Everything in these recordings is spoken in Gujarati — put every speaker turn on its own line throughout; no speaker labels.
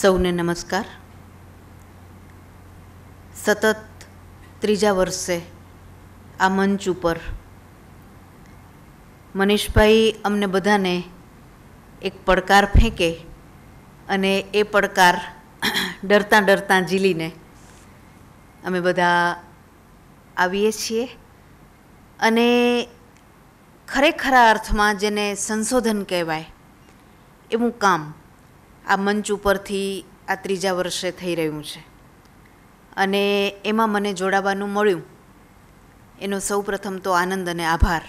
સૌને નમસ્કાર સતત ત્રીજા વર્ષે આ મંચ ઉપર મનીષભાઈ અમને બધાને એક પડકાર ફેંકે અને એ પડકાર ડરતા ડરતા ઝીલીને અમે બધા આવીએ છીએ અને ખરેખરા અર્થમાં જેને સંશોધન કહેવાય એવું કામ આ મંચ ઉપરથી આ ત્રીજા વર્ષે થઈ રહ્યું છે અને એમાં મને જોડાવાનું મળ્યું એનો સૌ પ્રથમ તો આનંદ અને આભાર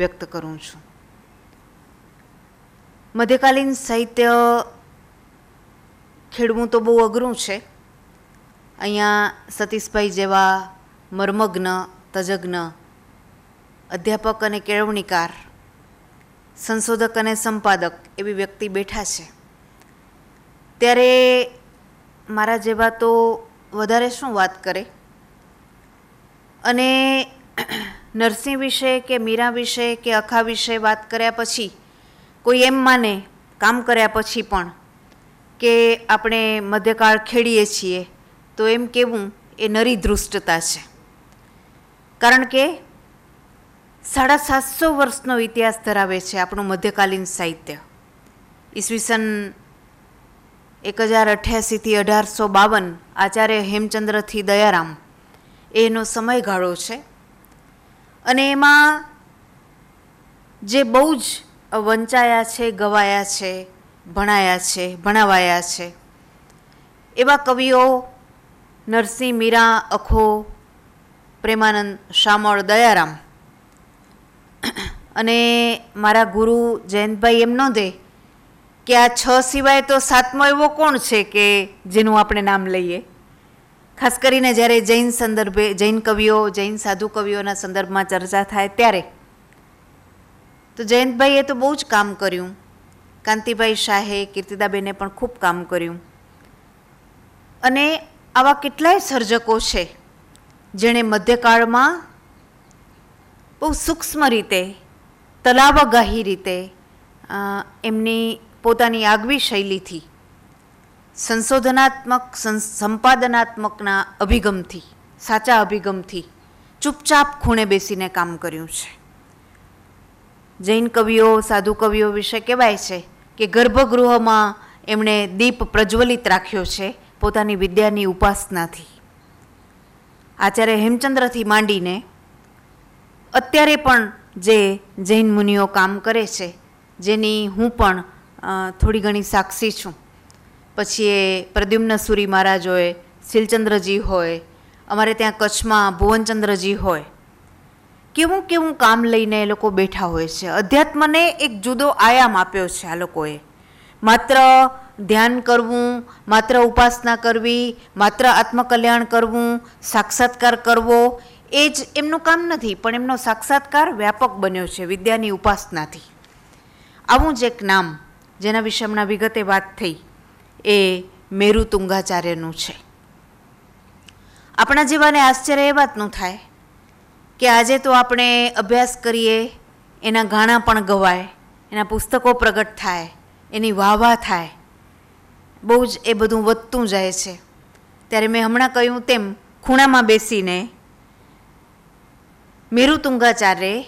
વ્યક્ત કરું છું મધ્યકાલીન સાહિત્ય ખેડવું તો બહુ અઘરું છે અહીંયા સતીશભાઈ જેવા મર્મગ્ન તજજ્ઞ અધ્યાપક અને કેળવણીકાર સંશોધક અને સંપાદક એવી વ્યક્તિ બેઠા છે ત્યારે મારા જેવા તો વધારે શું વાત કરે અને નરસિંહ વિશે કે મીરા વિશે કે અખા વિશે વાત કર્યા પછી કોઈ એમ માને કામ કર્યા પછી પણ કે આપણે મધ્યકાળ ખેડીએ છીએ તો એમ કહેવું એ નરી ધૃષ્ટતા છે કારણ કે સાડા સાતસો વર્ષનો ઇતિહાસ ધરાવે છે આપણું મધ્યકાલીન સાહિત્ય ઈસવીસન એક હજાર અઠ્યાસીથી અઢારસો બાવન આચાર્ય હેમચંદ્રથી દયારામ એનો સમયગાળો છે અને એમાં જે બહુ જ વંચાયા છે ગવાયા છે ભણાયા છે ભણાવાયા છે એવા કવિઓ નરસિંહ મીરા અખો પ્રેમાનંદ શામળ દયારામ અને મારા ગુરુ જયંતભાઈ એમ નોંધે કે આ છ સિવાય તો સાતમો એવો કોણ છે કે જેનું આપણે નામ લઈએ ખાસ કરીને જ્યારે જૈન સંદર્ભે જૈન કવિઓ જૈન સાધુ કવિઓના સંદર્ભમાં ચર્ચા થાય ત્યારે તો જયંતભાઈએ તો બહુ જ કામ કર્યું કાંતિભાઈ શાહે કીર્તિદાબેને પણ ખૂબ કામ કર્યું અને આવા કેટલાય સર્જકો છે જેણે મધ્યકાળમાં બહુ સૂક્ષ્મ રીતે તલાવગાહી રીતે એમની પોતાની આગવી શૈલીથી સંશોધનાત્મક સંપાદનાત્મકના અભિગમથી સાચા અભિગમથી ચૂપચાપ ખૂણે બેસીને કામ કર્યું છે જૈન કવિઓ સાધુ કવિઓ વિશે કહેવાય છે કે ગર્ભગૃહમાં એમણે દીપ પ્રજ્વલિત રાખ્યો છે પોતાની વિદ્યાની ઉપાસનાથી આચાર્ય હેમચંદ્રથી માંડીને અત્યારે પણ જે જૈન મુનિઓ કામ કરે છે જેની હું પણ થોડી ઘણી સાક્ષી છું પછી એ પ્રદ્યુમ્ન સુરી મહારાજ હોય શીલચંદ્રજી હોય અમારે ત્યાં કચ્છમાં ભુવનચંદ્રજી હોય કેવું કેવું કામ લઈને એ લોકો બેઠા હોય છે અધ્યાત્મને એક જુદો આયામ આપ્યો છે આ લોકોએ માત્ર ધ્યાન કરવું માત્ર ઉપાસના કરવી માત્ર આત્મકલ્યાણ કરવું સાક્ષાત્કાર કરવો એ જ એમનું કામ નથી પણ એમનો સાક્ષાત્કાર વ્યાપક બન્યો છે વિદ્યાની ઉપાસનાથી આવું જ એક નામ જેના વિશે હમણાં વિગતે વાત થઈ એ મેરુ તુંગાચાર્યનું છે આપણા જેવાને આશ્ચર્ય એ વાતનું થાય કે આજે તો આપણે અભ્યાસ કરીએ એના ગાણા પણ ગવાય એના પુસ્તકો પ્રગટ થાય એની વાહવાહ થાય બહુ જ એ બધું વધતું જાય છે ત્યારે મેં હમણાં કહ્યું તેમ ખૂણામાં બેસીને મેરુ તુંગાચાર્યે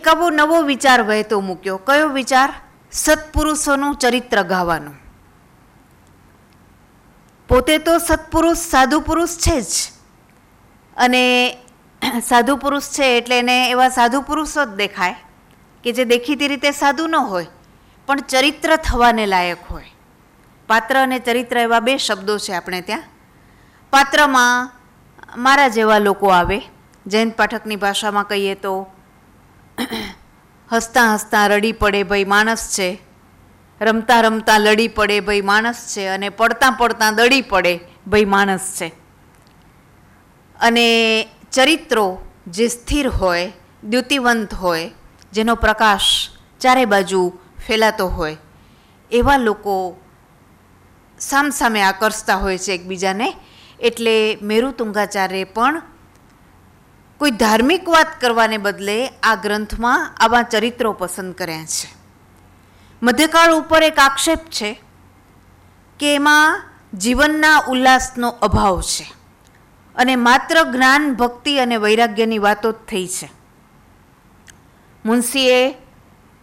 એક આવો નવો વિચાર વહેતો મૂક્યો કયો વિચાર સત્પુરુષોનું ચરિત્ર ગાવાનું પોતે તો સત્પુરુષ સાધુ પુરુષ છે જ અને સાધુ પુરુષ છે એટલે એને એવા સાધુ પુરુષો જ દેખાય કે જે દેખીતી રીતે સાધુ ન હોય પણ ચરિત્ર થવાને લાયક હોય પાત્ર અને ચરિત્ર એવા બે શબ્દો છે આપણે ત્યાં પાત્રમાં મારા જેવા લોકો આવે જૈન પાઠકની ભાષામાં કહીએ તો હસતા હસતા રડી પડે ભાઈ માણસ છે રમતા રમતા લડી પડે ભાઈ માણસ છે અને પડતા પડતા દડી પડે ભાઈ માણસ છે અને ચરિત્રો જે સ્થિર હોય દ્યુતિવંત હોય જેનો પ્રકાશ ચારે બાજુ ફેલાતો હોય એવા લોકો સામસામે આકર્ષતા હોય છે એકબીજાને એટલે મેરુતુંગાચાર્ય પણ કોઈ ધાર્મિક વાત કરવાને બદલે આ ગ્રંથમાં આવા ચરિત્રો પસંદ કર્યા છે મધ્યકાળ ઉપર એક આક્ષેપ છે કે એમાં જીવનના ઉલ્લાસનો અભાવ છે અને માત્ર જ્ઞાન ભક્તિ અને વૈરાગ્યની વાતો જ થઈ છે મુનશીએ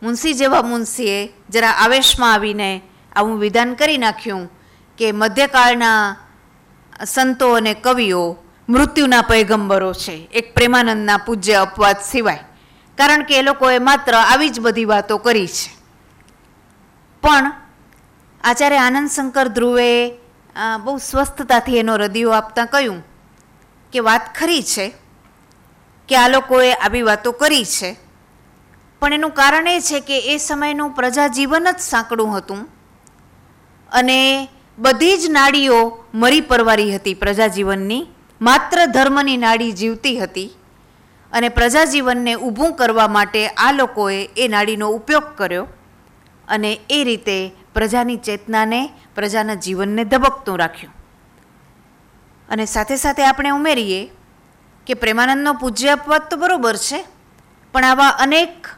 મુનશી જેવા મુનશીએ જરા આવેશમાં આવીને આવું વિધાન કરી નાખ્યું કે મધ્યકાળના સંતો અને કવિઓ મૃત્યુના પૈગંબરો છે એક પ્રેમાનંદના પૂજ્ય અપવાદ સિવાય કારણ કે એ લોકોએ માત્ર આવી જ બધી વાતો કરી છે પણ આચાર્ય આનંદ શંકર ધ્રુવે બહુ સ્વસ્થતાથી એનો હૃદયો આપતા કહ્યું કે વાત ખરી છે કે આ લોકોએ આવી વાતો કરી છે પણ એનું કારણ એ છે કે એ સમયનું પ્રજાજીવન જ સાંકડું હતું અને બધી જ નાડીઓ મરી પરવારી હતી પ્રજાજીવનની માત્ર ધર્મની નાડી જીવતી હતી અને પ્રજાજીવનને ઊભું કરવા માટે આ લોકોએ એ નાડીનો ઉપયોગ કર્યો અને એ રીતે પ્રજાની ચેતનાને પ્રજાના જીવનને ધબકતું રાખ્યું અને સાથે સાથે આપણે ઉમેરીએ કે પ્રેમાનંદનો પૂજ્ય અપવાદ તો બરાબર છે પણ આવા અનેક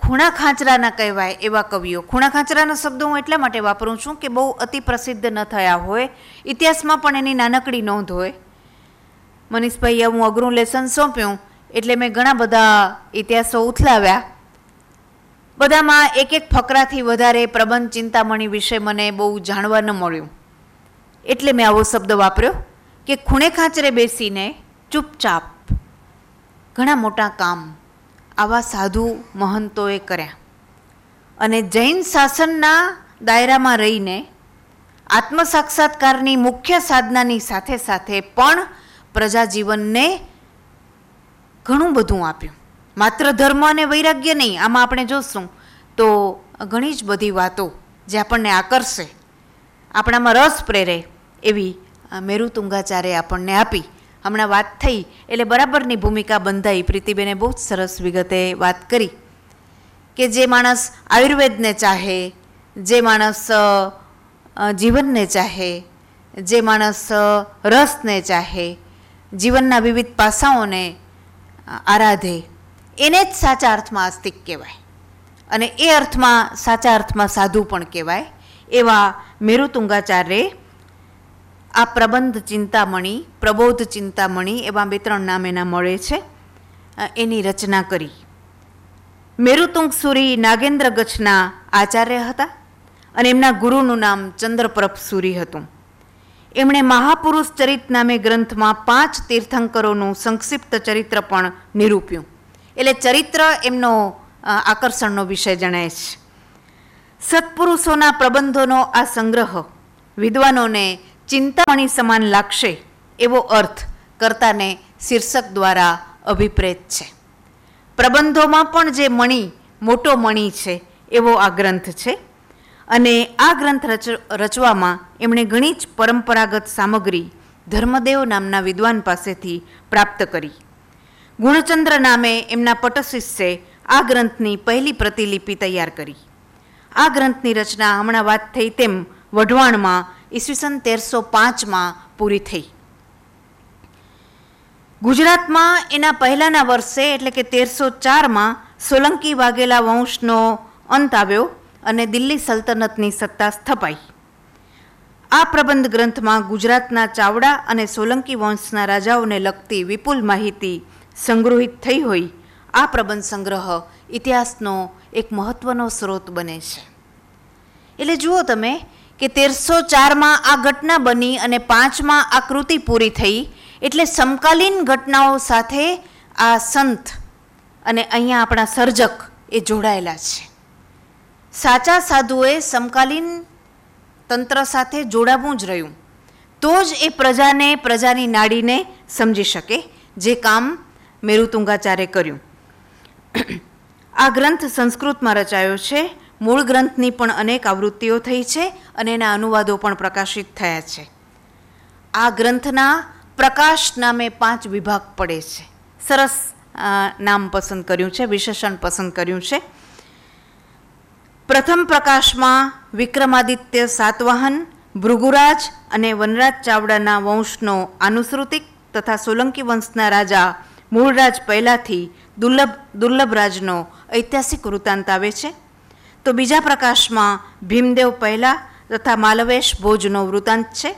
ખૂણા ખાંચરાના કહેવાય એવા કવિઓ ખૂણા ખાંચરાના શબ્દો હું એટલા માટે વાપરું છું કે બહુ અતિ પ્રસિદ્ધ ન થયા હોય ઇતિહાસમાં પણ એની નાનકડી નોંધ હોય મનીષભાઈએ હું અઘરું લેસન સોંપ્યું એટલે મેં ઘણા બધા ઇતિહાસો ઉથલાવ્યા બધામાં એક એક ફકરાથી વધારે પ્રબંધ ચિંતામણી વિશે મને બહુ જાણવા ન મળ્યું એટલે મેં આવો શબ્દ વાપર્યો કે ખૂણે ખાંચરે બેસીને ચૂપચાપ ઘણા મોટા કામ આવા સાધુ મહંતોએ કર્યા અને જૈન શાસનના દાયરામાં રહીને આત્મસાક્ષાત્કારની મુખ્ય સાધનાની સાથે સાથે પણ પ્રજાજીવનને ઘણું બધું આપ્યું માત્ર ધર્મ અને વૈરાગ્ય નહીં આમાં આપણે જોશું તો ઘણી જ બધી વાતો જે આપણને આકર્ષે આપણામાં રસ પ્રેરે એવી મેરુતુંગાચાર્ય આપણને આપી હમણાં વાત થઈ એટલે બરાબરની ભૂમિકા બંધાઈ પ્રીતિબેને બહુ જ સરસ વિગતે વાત કરી કે જે માણસ આયુર્વેદને ચાહે જે માણસ જીવનને ચાહે જે માણસ રસને ચાહે જીવનના વિવિધ પાસાઓને આરાધે એને જ સાચા અર્થમાં આસ્તિક કહેવાય અને એ અર્થમાં સાચા અર્થમાં સાધુ પણ કહેવાય એવા મેરુતુંગાચાર્યે આ પ્રબંધ ચિંતામણી પ્રબોધ ચિંતામણી એવા બે ત્રણ નામ એના મળે છે એની રચના કરી મેરુતુંગ સુરી નાગેન્દ્ર ગચ્છના આચાર્ય હતા અને એમના ગુરુનું નામ ચંદ્રપ્રભ સુરી હતું એમણે મહાપુરુષ ચરિત નામે ગ્રંથમાં પાંચ તીર્થંકરોનું સંક્ષિપ્ત ચરિત્ર પણ નિરૂપ્યું એટલે ચરિત્ર એમનો આકર્ષણનો વિષય જણાય છે સત્પુરુષોના પ્રબંધોનો આ સંગ્રહ વિદ્વાનોને ચિંતામણી સમાન લાગશે એવો અર્થ કરતાને શીર્ષક દ્વારા અભિપ્રેત છે પ્રબંધોમાં પણ જે મણી મોટો મણી છે એવો આ ગ્રંથ છે અને આ ગ્રંથ રચ રચવામાં એમણે ઘણી જ પરંપરાગત સામગ્રી ધર્મદેવ નામના વિદ્વાન પાસેથી પ્રાપ્ત કરી ગુણચંદ્ર નામે એમના પટશિષ્યે આ ગ્રંથની પહેલી પ્રતિલિપિ તૈયાર કરી આ ગ્રંથની રચના હમણાં વાત થઈ તેમ વઢવાણમાં ઈસવીસન તેરસો પાંચમાં પૂરી થઈ ગુજરાતમાં એના પહેલાંના વર્ષે એટલે કે તેરસો ચારમાં સોલંકી વાઘેલા વંશનો અંત આવ્યો અને દિલ્હી સલ્તનતની સત્તા સ્થપાઈ આ પ્રબંધ ગ્રંથમાં ગુજરાતના ચાવડા અને સોલંકી વંશના રાજાઓને લગતી વિપુલ માહિતી સંગ્રહિત થઈ હોય આ પ્રબંધ સંગ્રહ ઇતિહાસનો એક મહત્ત્વનો સ્ત્રોત બને છે એટલે જુઓ તમે કે તેરસો ચારમાં આ ઘટના બની અને પાંચમાં આ કૃતિ પૂરી થઈ એટલે સમકાલીન ઘટનાઓ સાથે આ સંત અને અહીંયા આપણા સર્જક એ જોડાયેલા છે સાચા સાધુએ સમકાલીન તંત્ર સાથે જોડાવું જ રહ્યું તો જ એ પ્રજાને પ્રજાની નાડીને સમજી શકે જે કામ મેરુતુંગાચાર્ય કર્યું આ ગ્રંથ સંસ્કૃતમાં રચાયો છે મૂળ ગ્રંથની પણ અનેક આવૃત્તિઓ થઈ છે અને એના અનુવાદો પણ પ્રકાશિત થયા છે આ ગ્રંથના પ્રકાશ નામે પાંચ વિભાગ પડે છે સરસ નામ પસંદ કર્યું છે વિશેષણ પસંદ કર્યું છે પ્રથમ પ્રકાશમાં વિક્રમાદિત્ય સાતવાહન ભૃગુરાજ અને વનરાજ ચાવડાના વંશનો આનુસૃતિક તથા સોલંકી વંશના રાજા મૂળરાજ પહેલાંથી દુર્લભ દુર્લભરાજનો ઐતિહાસિક વૃત્તાંત આવે છે તો બીજા પ્રકાશમાં ભીમદેવ પહેલા તથા માલવેશ ભોજનો વૃત્તાંત છે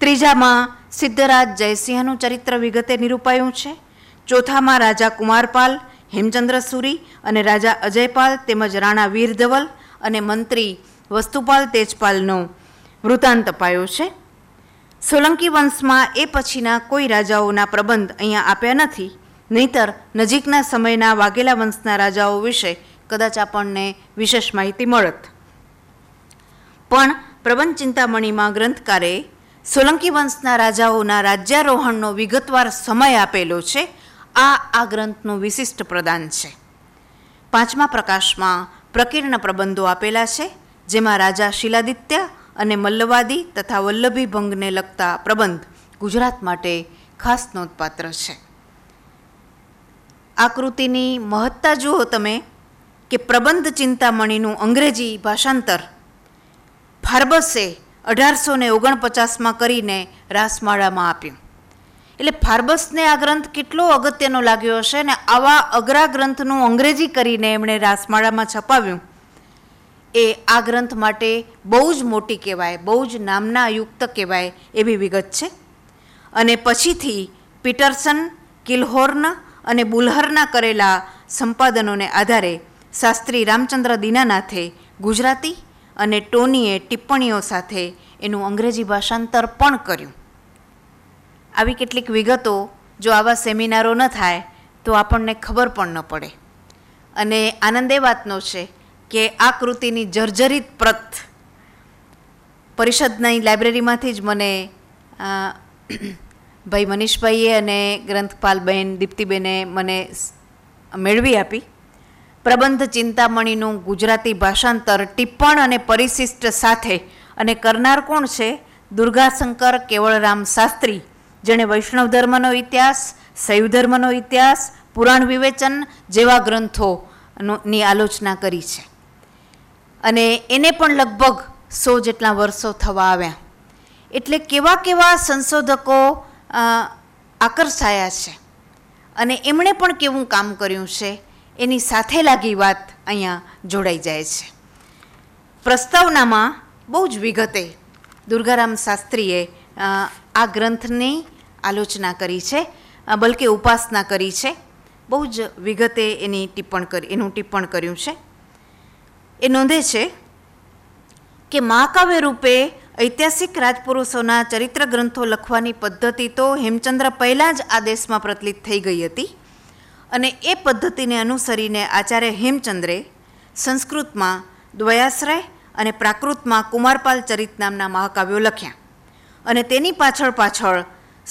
ત્રીજામાં સિદ્ધરાજ જયસિંહનું ચરિત્ર વિગતે નિરૂપાયું છે ચોથામાં રાજા કુમારપાલ હેમચંદ્ર સુરી અને રાજા અજયપાલ તેમજ રાણા વીર ધવલ અને મંત્રી વસ્તુપાલ તેજપાલનો વૃતાંત અપાયો છે સોલંકી વંશમાં એ પછીના કોઈ રાજાઓના પ્રબંધ અહીંયા આપ્યા નથી નહીંતર નજીકના સમયના વાઘેલા વંશના રાજાઓ વિશે કદાચ આપણને વિશેષ માહિતી મળત પણ પ્રબંધ ચિંતામણીમાં ગ્રંથકારે સોલંકી વંશના રાજાઓના રાજ્યારોહણનો વિગતવાર સમય આપેલો છે આ આ ગ્રંથનું વિશિષ્ટ પ્રદાન છે પાંચમા પ્રકાશમાં પ્રકીર્ણ પ્રબંધો આપેલા છે જેમાં રાજા શિલાદિત્ય અને મલ્લવાદી તથા વલ્લભી ભંગને લગતા પ્રબંધ ગુજરાત માટે ખાસ નોંધપાત્ર છે આકૃતિની મહત્તા જુઓ તમે કે પ્રબંધ ચિંતામણીનું અંગ્રેજી ભાષાંતર ફાર્બસે અઢારસો ને ઓગણપચાસમાં કરીને રાસમાળામાં આપ્યું એટલે ફાર્બસને આ ગ્રંથ કેટલો અગત્યનો લાગ્યો હશે અને આવા અઘરા ગ્રંથનું અંગ્રેજી કરીને એમણે રાસમાળામાં છપાવ્યું એ આ ગ્રંથ માટે બહુ જ મોટી કહેવાય બહુ જ નામના યુક્ત કહેવાય એવી વિગત છે અને પછીથી પીટરસન કિલ્હોર્ન અને બુલહરના કરેલા સંપાદનોને આધારે શાસ્ત્રી રામચંદ્ર દીનાનાથે ગુજરાતી અને ટોનીએ ટિપ્પણીઓ સાથે એનું અંગ્રેજી ભાષાંતર પણ કર્યું આવી કેટલીક વિગતો જો આવા સેમિનારો ન થાય તો આપણને ખબર પણ ન પડે અને આનંદ એ વાતનો છે કે આ કૃતિની જર્જરિત પ્રત પરિષદની લાઇબ્રેરીમાંથી જ મને ભાઈ મનીષભાઈએ અને ગ્રંથપાલબેન દીપ્તિબેને મને મેળવી આપી પ્રબંધ ચિંતામણીનું ગુજરાતી ભાષાંતર ટિપ્પણ અને પરિશિષ્ટ સાથે અને કરનાર કોણ છે દુર્ગાશંકર કેવળરામ શાસ્ત્રી જેણે વૈષ્ણવ ધર્મનો ઇતિહાસ શૈવ ધર્મનો ઇતિહાસ પુરાણ વિવેચન જેવા ગ્રંથોની આલોચના કરી છે અને એને પણ લગભગ સો જેટલા વર્ષો થવા આવ્યા એટલે કેવા કેવા સંશોધકો આકર્ષાયા છે અને એમણે પણ કેવું કામ કર્યું છે એની સાથે લાગી વાત અહીંયા જોડાઈ જાય છે પ્રસ્તાવનામાં બહુ જ વિગતે દુર્ગારામ શાસ્ત્રીએ આ ગ્રંથની આલોચના કરી છે બલકે ઉપાસના કરી છે બહુ જ વિગતે એની ટિપ્પણ કરી એનું ટિપ્પણ કર્યું છે એ નોંધે છે કે મહાકાવ્ય રૂપે ઐતિહાસિક રાજપુરુષોના ચરિત્ર ગ્રંથો લખવાની પદ્ધતિ તો હેમચંદ્ર પહેલાં જ આ દેશમાં પ્રચલિત થઈ ગઈ હતી અને એ પદ્ધતિને અનુસરીને આચાર્ય હેમચંદ્રે સંસ્કૃતમાં દ્વયાશ્રય અને પ્રાકૃતમાં કુમારપાલ ચરિત નામના મહાકાવ્યો લખ્યા અને તેની પાછળ પાછળ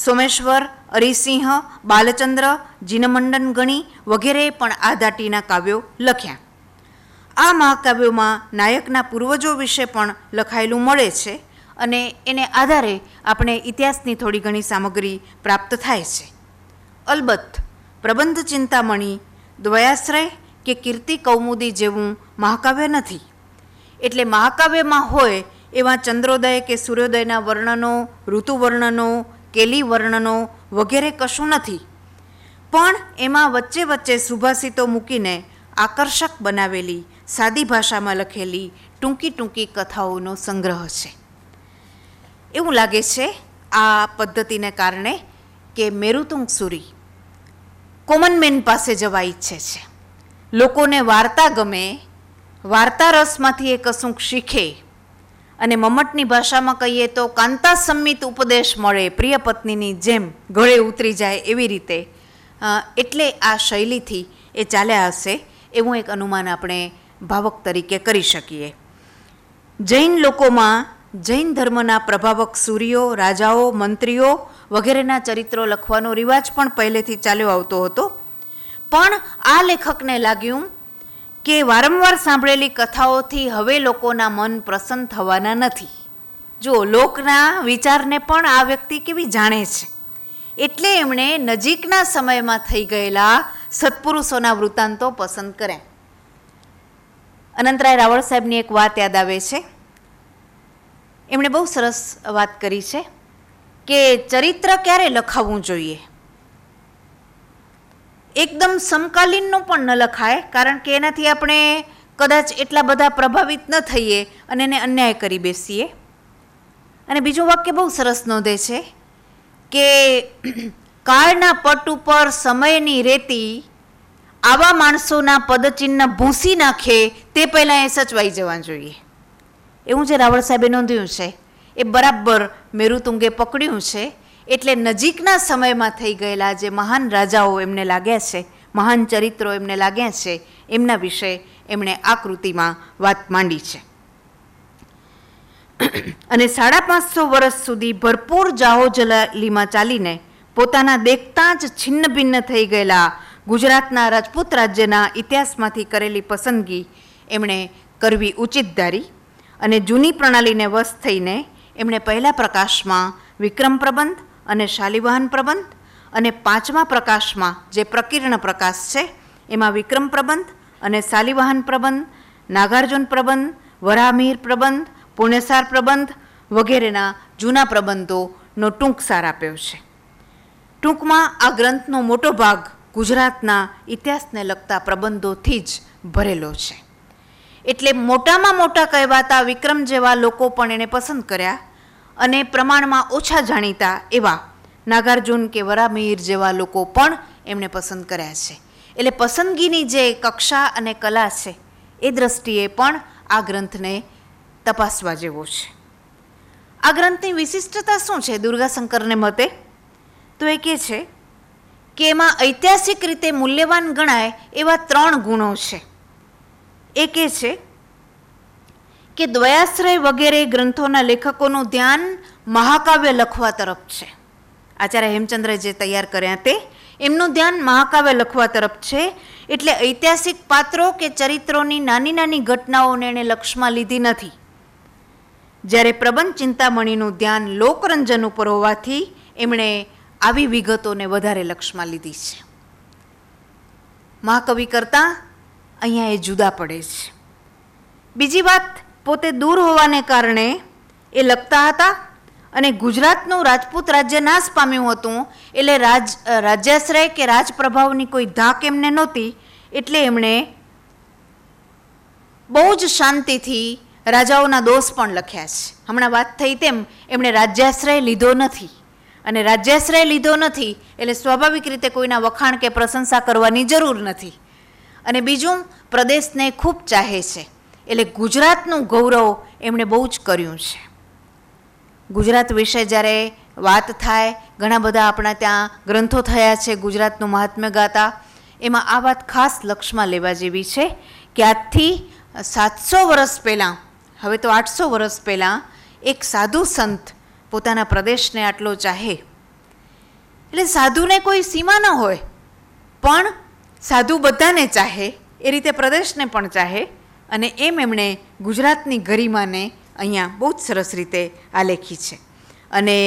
સોમેશ્વર હરિસિંહ બાલચંદ્ર જીનમંડન ગણી વગેરેએ પણ આ દાટીના કાવ્યો લખ્યા આ મહાકાવ્યોમાં નાયકના પૂર્વજો વિશે પણ લખાયેલું મળે છે અને એને આધારે આપણે ઇતિહાસની થોડી ઘણી સામગ્રી પ્રાપ્ત થાય છે અલબત્ત પ્રબંધ ચિંતામણી દ્વયાશ્રય કે કીર્તિ કૌમુદી જેવું મહાકાવ્ય નથી એટલે મહાકાવ્યમાં હોય એવા ચંદ્રોદય કે સૂર્યોદયના વર્ણનો ઋતુવર્ણનો કેલી વર્ણનો વગેરે કશું નથી પણ એમાં વચ્ચે વચ્ચે સુભાષિતો મૂકીને આકર્ષક બનાવેલી સાદી ભાષામાં લખેલી ટૂંકી ટૂંકી કથાઓનો સંગ્રહ છે એવું લાગે છે આ પદ્ધતિને કારણે કે મેરુતુંગ સુરી કોમન મેન પાસે જવા ઈચ્છે છે લોકોને વાર્તા ગમે વાર્તા રસમાંથી એ કશુંક શીખે અને મમ્મટની ભાષામાં કહીએ તો કાંતા સંમિત ઉપદેશ મળે પ્રિય પત્નીની જેમ ગળે ઉતરી જાય એવી રીતે એટલે આ શૈલીથી એ ચાલ્યા હશે એવું એક અનુમાન આપણે ભાવક તરીકે કરી શકીએ જૈન લોકોમાં જૈન ધર્મના પ્રભાવક સૂર્યો રાજાઓ મંત્રીઓ વગેરેના ચરિત્રો લખવાનો રિવાજ પણ પહેલેથી ચાલ્યો આવતો હતો પણ આ લેખકને લાગ્યું કે વારંવાર સાંભળેલી કથાઓથી હવે લોકોના મન પ્રસન્ન થવાના નથી જો લોકના વિચારને પણ આ વ્યક્તિ કેવી જાણે છે એટલે એમણે નજીકના સમયમાં થઈ ગયેલા સત્પુરુષોના વૃત્તાંતો પસંદ કર્યા અનંતરાય રાવળ સાહેબની એક વાત યાદ આવે છે એમણે બહુ સરસ વાત કરી છે કે ચરિત્ર ક્યારે લખાવવું જોઈએ એકદમ સમકાલીનનું પણ ન લખાય કારણ કે એનાથી આપણે કદાચ એટલા બધા પ્રભાવિત ન થઈએ અને એને અન્યાય કરી બેસીએ અને બીજું વાક્ય બહુ સરસ નોંધે છે કે કાળના પટ ઉપર સમયની રેતી આવા માણસોના પદચિહ્ન ભૂંસી નાખે તે પહેલાં એ સચવાઈ જવા જોઈએ એવું જે રાવળ સાહેબે નોંધ્યું છે એ બરાબર મેરુતુંગે પકડ્યું છે એટલે નજીકના સમયમાં થઈ ગયેલા જે મહાન રાજાઓ એમને લાગ્યા છે મહાન ચરિત્રો એમને લાગ્યા છે એમના વિશે એમણે આ કૃતિમાં વાત માંડી છે અને સાડા પાંચસો વર્ષ સુધી ભરપૂર જાહો જલાલીમાં ચાલીને પોતાના દેખતા જ છિન્ન ભિન્ન થઈ ગયેલા ગુજરાતના રાજપૂત રાજ્યના ઇતિહાસમાંથી કરેલી પસંદગી એમણે કરવી ઉચિત ધારી અને જૂની પ્રણાલીને વશ થઈને એમણે પહેલા પ્રકાશમાં વિક્રમ પ્રબંધ અને શાલિવાહન પ્રબંધ અને પાંચમા પ્રકાશમાં જે પ્રકિર્ણ પ્રકાશ છે એમાં વિક્રમ પ્રબંધ અને શાલિવાહન પ્રબંધ નાગાર્જુન પ્રબંધ વરામીર પ્રબંધ પુણેસાર પ્રબંધ વગેરેના જૂના પ્રબંધોનો ટૂંક સાર આપ્યો છે ટૂંકમાં આ ગ્રંથનો મોટો ભાગ ગુજરાતના ઇતિહાસને લગતા પ્રબંધોથી જ ભરેલો છે એટલે મોટામાં મોટા કહેવાતા વિક્રમ જેવા લોકો પણ એને પસંદ કર્યા અને પ્રમાણમાં ઓછા જાણીતા એવા નાગાર્જુન કે વરામીર જેવા લોકો પણ એમણે પસંદ કર્યા છે એટલે પસંદગીની જે કક્ષા અને કલા છે એ દ્રષ્ટિએ પણ આ ગ્રંથને તપાસવા જેવો છે આ ગ્રંથની વિશિષ્ટતા શું છે દુર્ગાશંકરને મતે તો એ કે છે કે એમાં ઐતિહાસિક રીતે મૂલ્યવાન ગણાય એવા ત્રણ ગુણો છે એ કે છે કે દ્વયાશ્રય વગેરે ગ્રંથોના લેખકોનું ધ્યાન મહાકાવ્ય લખવા તરફ છે આચાર્ય હેમચંદ્ર જે તૈયાર કર્યા તે એમનું ધ્યાન મહાકાવ્ય લખવા તરફ છે એટલે ઐતિહાસિક પાત્રો કે ચરિત્રોની નાની નાની ઘટનાઓને એણે લક્ષમાં લીધી નથી જ્યારે પ્રબંધ ચિંતામણીનું ધ્યાન લોકરંજન ઉપર હોવાથી એમણે આવી વિગતોને વધારે લક્ષમાં લીધી છે મહાકવિ કરતાં અહીંયા એ જુદા પડે છે બીજી વાત પોતે દૂર હોવાને કારણે એ લખતા હતા અને ગુજરાતનું રાજપૂત રાજ્ય નાશ પામ્યું હતું એટલે રાજ રાજ્યાશ્રય કે રાજપ્રભાવની કોઈ ધાક એમને નહોતી એટલે એમણે બહુ જ શાંતિથી રાજાઓના દોષ પણ લખ્યા છે હમણાં વાત થઈ તેમ એમણે રાજ્યાશ્રય લીધો નથી અને રાજ્યાશ્રય લીધો નથી એટલે સ્વાભાવિક રીતે કોઈના વખાણ કે પ્રશંસા કરવાની જરૂર નથી અને બીજું પ્રદેશને ખૂબ ચાહે છે એટલે ગુજરાતનું ગૌરવ એમણે બહુ જ કર્યું છે ગુજરાત વિશે જ્યારે વાત થાય ઘણા બધા આપણા ત્યાં ગ્રંથો થયા છે ગુજરાતનું મહાત્મ્ય ગાતા એમાં આ વાત ખાસ લક્ષમાં લેવા જેવી છે કે આજથી સાતસો વર્ષ પહેલાં હવે તો આઠસો વર્ષ પહેલાં એક સાધુ સંત પોતાના પ્રદેશને આટલો ચાહે એટલે સાધુને કોઈ સીમા ન હોય પણ સાધુ બધાને ચાહે એ રીતે પ્રદેશને પણ ચાહે અને એમ એમણે ગુજરાતની ગરિમાને અહીંયા બહુ જ સરસ રીતે આલેખી છે અને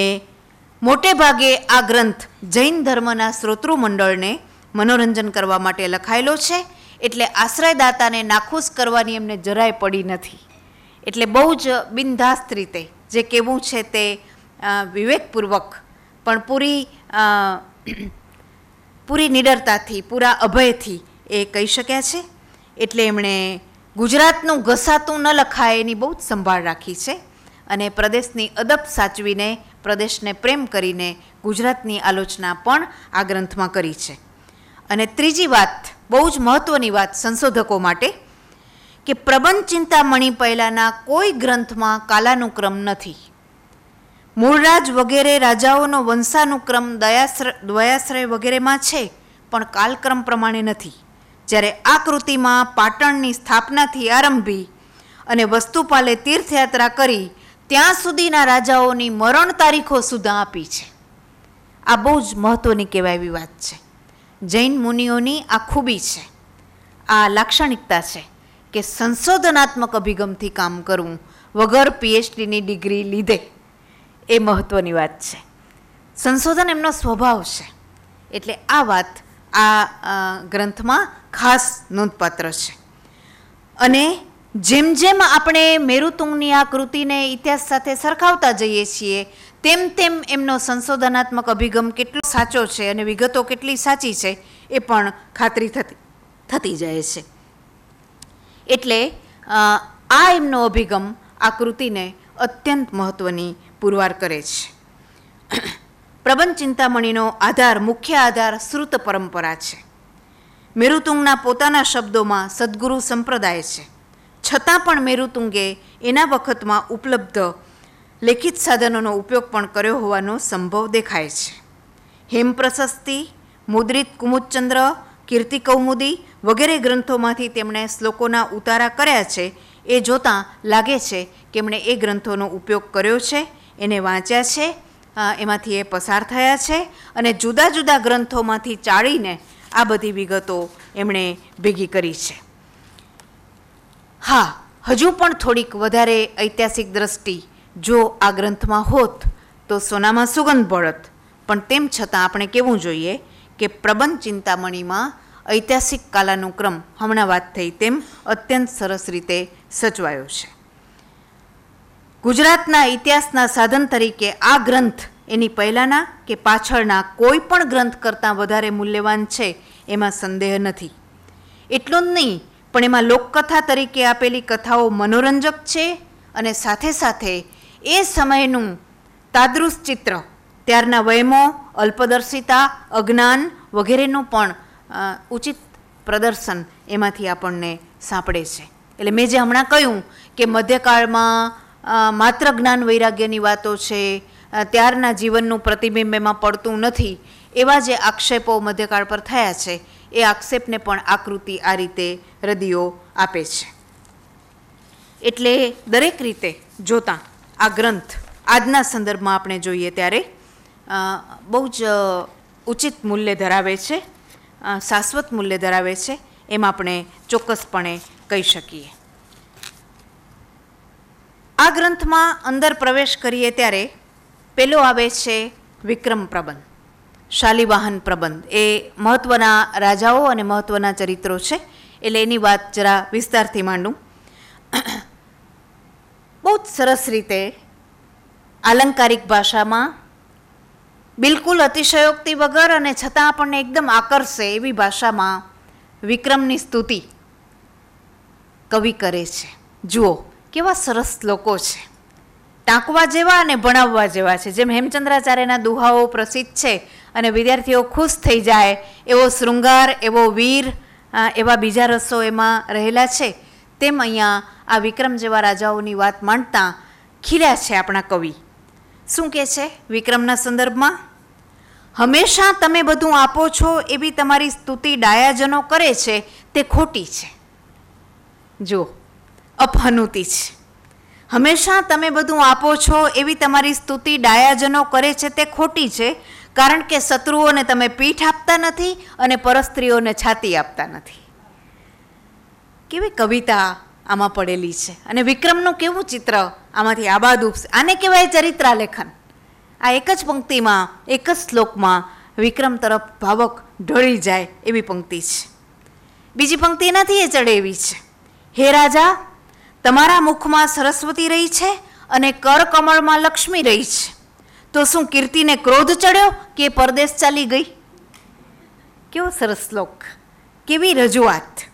મોટે ભાગે આ ગ્રંથ જૈન ધર્મના શ્રોતૃ મંડળને મનોરંજન કરવા માટે લખાયેલો છે એટલે આશ્રયદાતાને નાખુશ કરવાની એમને જરાય પડી નથી એટલે બહુ જ બિનધાસ્ત રીતે જે કેવું છે તે વિવેકપૂર્વક પણ પૂરી પૂરી નિડરતાથી પૂરા અભયથી એ કહી શક્યા છે એટલે એમણે ગુજરાતનું ઘસાતું ન લખાય એની બહુ જ સંભાળ રાખી છે અને પ્રદેશની અદબ સાચવીને પ્રદેશને પ્રેમ કરીને ગુજરાતની આલોચના પણ આ ગ્રંથમાં કરી છે અને ત્રીજી વાત બહુ જ મહત્ત્વની વાત સંશોધકો માટે કે પ્રબંધ ચિંતામણી પહેલાંના કોઈ ગ્રંથમાં કાલાનુક્રમ નથી મૂળરાજ વગેરે રાજાઓનો વંશાનુક્રમ દયાશ્ર દયાશ્રય વગેરેમાં છે પણ કાલક્રમ પ્રમાણે નથી જ્યારે આ કૃતિમાં પાટણની સ્થાપનાથી આરંભી અને વસ્તુપાલે તીર્થયાત્રા કરી ત્યાં સુધીના રાજાઓની મરણ તારીખો સુધા આપી છે આ બહુ જ મહત્ત્વની કહેવાય એવી વાત છે જૈન મુનિઓની આ ખૂબી છે આ લાક્ષણિકતા છે કે સંશોધનાત્મક અભિગમથી કામ કરવું વગર પીએચડીની ડિગ્રી લીધે એ મહત્ત્વની વાત છે સંશોધન એમનો સ્વભાવ છે એટલે આ વાત આ ગ્રંથમાં ખાસ નોંધપાત્ર છે અને જેમ જેમ આપણે મેરુતુંગની આ કૃતિને ઇતિહાસ સાથે સરખાવતા જઈએ છીએ તેમ તેમ એમનો સંશોધનાત્મક અભિગમ કેટલો સાચો છે અને વિગતો કેટલી સાચી છે એ પણ ખાતરી થતી થતી જાય છે એટલે આ એમનો અભિગમ આ કૃતિને અત્યંત મહત્ત્વની પુરવાર કરે છે પ્રબંધ ચિંતામણીનો આધાર મુખ્ય આધાર શ્રુત પરંપરા છે મેરુતુંગના પોતાના શબ્દોમાં સદગુરુ સંપ્રદાય છે છતાં પણ મેરુતુંગે એના વખતમાં ઉપલબ્ધ લેખિત સાધનોનો ઉપયોગ પણ કર્યો હોવાનો સંભવ દેખાય છે હેમ પ્રશસ્તિ મુદ્રિત કુમુદચંદ્ર કીર્તિ કૌમુદી વગેરે ગ્રંથોમાંથી તેમણે શ્લોકોના ઉતારા કર્યા છે એ જોતાં લાગે છે કે એમણે એ ગ્રંથોનો ઉપયોગ કર્યો છે એને વાંચ્યા છે એમાંથી એ પસાર થયા છે અને જુદા જુદા ગ્રંથોમાંથી ચાળીને આ બધી વિગતો એમણે ભેગી કરી છે હા હજુ પણ થોડીક વધારે ઐતિહાસિક દ્રષ્ટિ જો આ ગ્રંથમાં હોત તો સોનામાં સુગંધ ભળત પણ તેમ છતાં આપણે કહેવું જોઈએ કે પ્રબંધ ચિંતામણીમાં ઐતિહાસિક કાલાનુક્રમ હમણાં વાત થઈ તેમ અત્યંત સરસ રીતે સચવાયો છે ગુજરાતના ઇતિહાસના સાધન તરીકે આ ગ્રંથ એની પહેલાંના કે પાછળના કોઈ પણ ગ્રંથ કરતાં વધારે મૂલ્યવાન છે એમાં સંદેહ નથી એટલું જ નહીં પણ એમાં લોકકથા તરીકે આપેલી કથાઓ મનોરંજક છે અને સાથે સાથે એ સમયનું તાદૃશ ચિત્ર ત્યારના વયમો અલ્પદર્શિતા અજ્ઞાન વગેરેનું પણ ઉચિત પ્રદર્શન એમાંથી આપણને સાંપડે છે એટલે મેં જે હમણાં કહ્યું કે મધ્યકાળમાં માત્ર જ્ઞાન વૈરાગ્યની વાતો છે ત્યારના જીવનનું પ્રતિબિંબ એમાં પડતું નથી એવા જે આક્ષેપો મધ્યકાળ પર થયા છે એ આક્ષેપને પણ આકૃતિ આ રીતે રદીઓ આપે છે એટલે દરેક રીતે જોતાં આ ગ્રંથ આજના સંદર્ભમાં આપણે જોઈએ ત્યારે બહુ જ ઉચિત મૂલ્ય ધરાવે છે શાશ્વત મૂલ્ય ધરાવે છે એમ આપણે ચોક્કસપણે કહી શકીએ આ ગ્રંથમાં અંદર પ્રવેશ કરીએ ત્યારે પેલો આવે છે વિક્રમ પ્રબંધ શાલિવાહન પ્રબંધ એ મહત્ત્વના રાજાઓ અને મહત્ત્વના ચરિત્રો છે એટલે એની વાત જરા વિસ્તારથી માંડું બહુ જ સરસ રીતે આલંકારિક ભાષામાં બિલકુલ અતિશયોક્તિ વગર અને છતાં આપણને એકદમ આકર્ષે એવી ભાષામાં વિક્રમની સ્તુતિ કવિ કરે છે જુઓ કેવા સરસ લોકો છે ટાંકવા જેવા અને ભણાવવા જેવા છે જેમ હેમચંદ્રાચાર્યના દુહાઓ પ્રસિદ્ધ છે અને વિદ્યાર્થીઓ ખુશ થઈ જાય એવો શૃંગાર એવો વીર એવા બીજા રસો એમાં રહેલા છે તેમ અહીંયા આ વિક્રમ જેવા રાજાઓની વાત માંડતા ખીલ્યા છે આપણા કવિ શું કહે છે વિક્રમના સંદર્ભમાં હંમેશા તમે બધું આપો છો એવી તમારી સ્તુતિ ડાયાજનો કરે છે તે ખોટી છે જુઓ અપહનુતિ છે હંમેશા તમે બધું આપો છો એવી તમારી સ્તુતિ ડાયાજનો કરે છે તે ખોટી છે કારણ કે શત્રુઓને તમે પીઠ આપતા નથી અને પરસ્ત્રીઓને છાતી આપતા નથી કેવી કવિતા આમાં પડેલી છે અને વિક્રમનું કેવું ચિત્ર આમાંથી આબાદ ઉપસે આને કહેવાય ચરિત્રાલેખન આ એક જ પંક્તિમાં એક જ શ્લોકમાં વિક્રમ તરફ ભાવક ઢળી જાય એવી પંક્તિ છે બીજી પંક્તિ નથી એ ચડે એવી છે હે રાજા તમારા મુખમાં સરસ્વતી રહી છે અને કરકમળમાં લક્ષ્મી રહી છે તો શું કીર્તિને ક્રોધ ચડ્યો કે પરદેશ ચાલી ગઈ કેવો સરસ શ્લોક કેવી રજૂઆત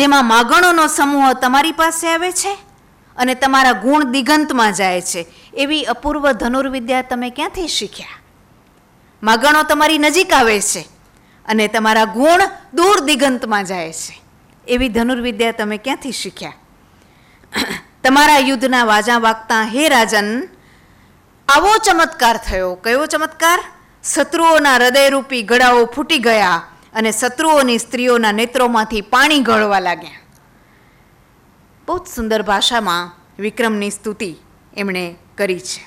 જેમાં માગણોનો સમૂહ તમારી પાસે આવે છે અને તમારા ગુણ દિગંતમાં જાય છે એવી અપૂર્વ ધનુર્વિદ્યા તમે ક્યાંથી શીખ્યા માગણો તમારી નજીક આવે છે અને તમારા ગુણ દૂર દિગંતમાં જાય છે એવી ધનુર્વિદ્યા તમે ક્યાંથી શીખ્યા તમારા યુદ્ધના વાજા વાગતા હે રાજન આવો ચમત્કાર થયો કયો ચમત્કાર શત્રુઓના હૃદયરૂપી ગળાઓ ફૂટી ગયા અને શત્રુઓની સ્ત્રીઓના નેત્રોમાંથી પાણી ગળવા લાગ્યા બહુ જ સુંદર ભાષામાં વિક્રમની સ્તુતિ એમણે કરી છે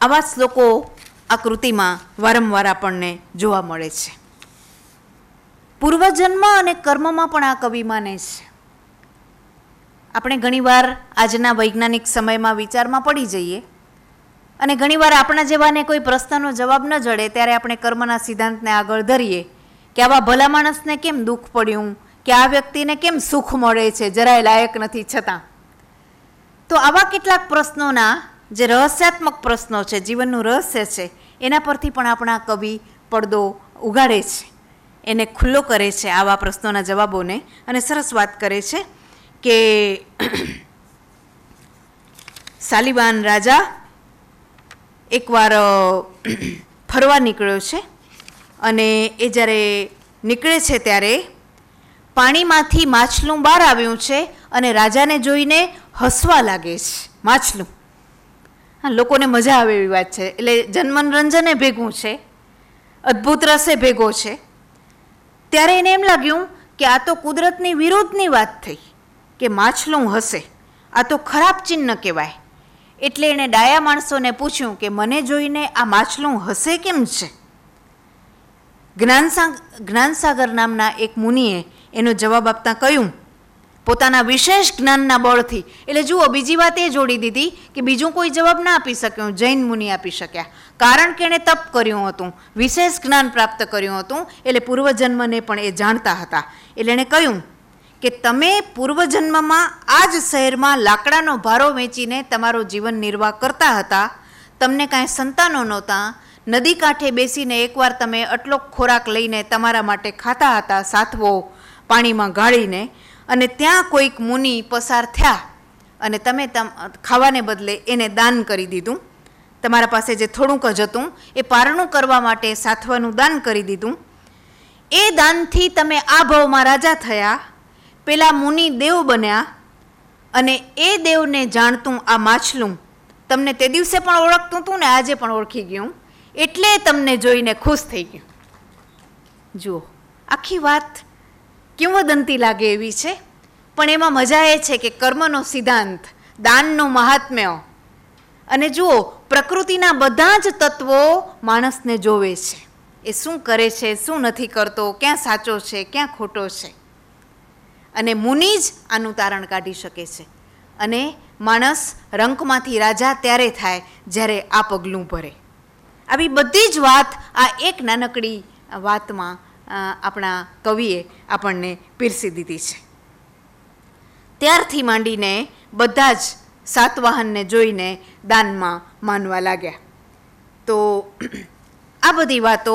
આવા શ્લોકો આ કૃતિમાં વારંવાર આપણને જોવા મળે છે પૂર્વજન્મ અને કર્મમાં પણ આ કવિ માને છે આપણે ઘણીવાર આજના વૈજ્ઞાનિક સમયમાં વિચારમાં પડી જઈએ અને ઘણીવાર આપણા જેવાને કોઈ પ્રશ્નનો જવાબ ન જડે ત્યારે આપણે કર્મના સિદ્ધાંતને આગળ ધરીએ કે આવા ભલા માણસને કેમ દુઃખ પડ્યું કે આ વ્યક્તિને કેમ સુખ મળે છે જરાય લાયક નથી છતાં તો આવા કેટલાક પ્રશ્નોના જે રહસ્યાત્મક પ્રશ્નો છે જીવનનું રહસ્ય છે એના પરથી પણ આપણા કવિ પડદો ઉગાડે છે એને ખુલ્લો કરે છે આવા પ્રશ્નોના જવાબોને અને સરસ વાત કરે છે કે સાલિબાન રાજા એકવાર ફરવા નીકળ્યો છે અને એ જ્યારે નીકળે છે ત્યારે પાણીમાંથી માછલું બહાર આવ્યું છે અને રાજાને જોઈને હસવા લાગે છે માછલું હા લોકોને મજા આવે એવી વાત છે એટલે જનમનોરંજને ભેગું છે અદ્ભુત રસે ભેગો છે ત્યારે એને એમ લાગ્યું કે આ તો કુદરતની વિરોધની વાત થઈ કે માછલું હશે આ તો ખરાબ ચિહ્ન કહેવાય એટલે એણે ડાયા માણસોને પૂછ્યું કે મને જોઈને આ માછલું હશે કેમ છે જ્ઞાનસા જ્ઞાનસાગર નામના એક મુનિએ એનો જવાબ આપતાં કહ્યું પોતાના વિશેષ જ્ઞાનના બળથી એટલે જુઓ બીજી વાત એ જોડી દીધી કે બીજું કોઈ જવાબ ના આપી શક્યું જૈન મુનિ આપી શક્યા કારણ કે એણે તપ કર્યું હતું વિશેષ જ્ઞાન પ્રાપ્ત કર્યું હતું એટલે પૂર્વજન્મને પણ એ જાણતા હતા એટલે એણે કહ્યું કે તમે પૂર્વજન્મમાં આ જ શહેરમાં લાકડાનો ભારો વેચીને તમારો જીવન નિર્વાહ કરતા હતા તમને કાંઈ સંતાનો નહોતા નદી કાંઠે બેસીને એકવાર તમે આટલો ખોરાક લઈને તમારા માટે ખાતા હતા સાથવો પાણીમાં ગાળીને અને ત્યાં કોઈક મુનિ પસાર થયા અને તમે ખાવાને બદલે એને દાન કરી દીધું તમારા પાસે જે થોડુંક જ હતું એ પારણું કરવા માટે સાથવાનું દાન કરી દીધું એ દાનથી તમે આ ભાવમાં રાજા થયા પેલા મુનિ દેવ બન્યા અને એ દેવને જાણતું આ માછલું તમને તે દિવસે પણ ઓળખતું હતું ને આજે પણ ઓળખી ગયું એટલે તમને જોઈને ખુશ થઈ ગયું જુઓ આખી વાત કિંવદંતી લાગે એવી છે પણ એમાં મજા એ છે કે કર્મનો સિદ્ધાંત દાનનું મહાત્મ્ય અને જુઓ પ્રકૃતિના બધા જ તત્વો માણસને જોવે છે એ શું કરે છે શું નથી કરતો ક્યાં સાચો છે ક્યાં ખોટો છે અને મુનિ જ આનું તારણ કાઢી શકે છે અને માણસ રંકમાંથી રાજા ત્યારે થાય જ્યારે આ પગલું ભરે આવી બધી જ વાત આ એક નાનકડી વાતમાં આપણા કવિએ આપણને પીરસી દીધી છે ત્યારથી માંડીને બધા જ સાતવાહનને જોઈને દાનમાં માનવા લાગ્યા તો આ બધી વાતો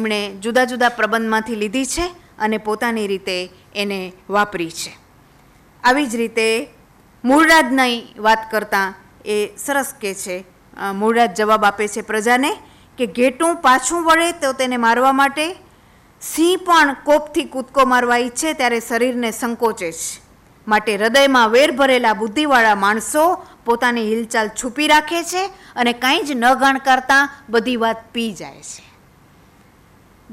એમણે જુદા જુદા પ્રબંધમાંથી લીધી છે અને પોતાની રીતે એને વાપરી છે આવી જ રીતે મૂળરાજની વાત કરતાં એ સરસ કે છે મૂળરાજ જવાબ આપે છે પ્રજાને કે ઘેટું પાછું વળે તો તેને મારવા માટે સિંહ પણ કોપથી કૂદકો મારવા ઈચ્છે ત્યારે શરીરને સંકોચે છે માટે હૃદયમાં વેર ભરેલા બુદ્ધિવાળા માણસો પોતાની હિલચાલ છુપી રાખે છે અને કંઈ જ ન ગાણ કરતાં બધી વાત પી જાય છે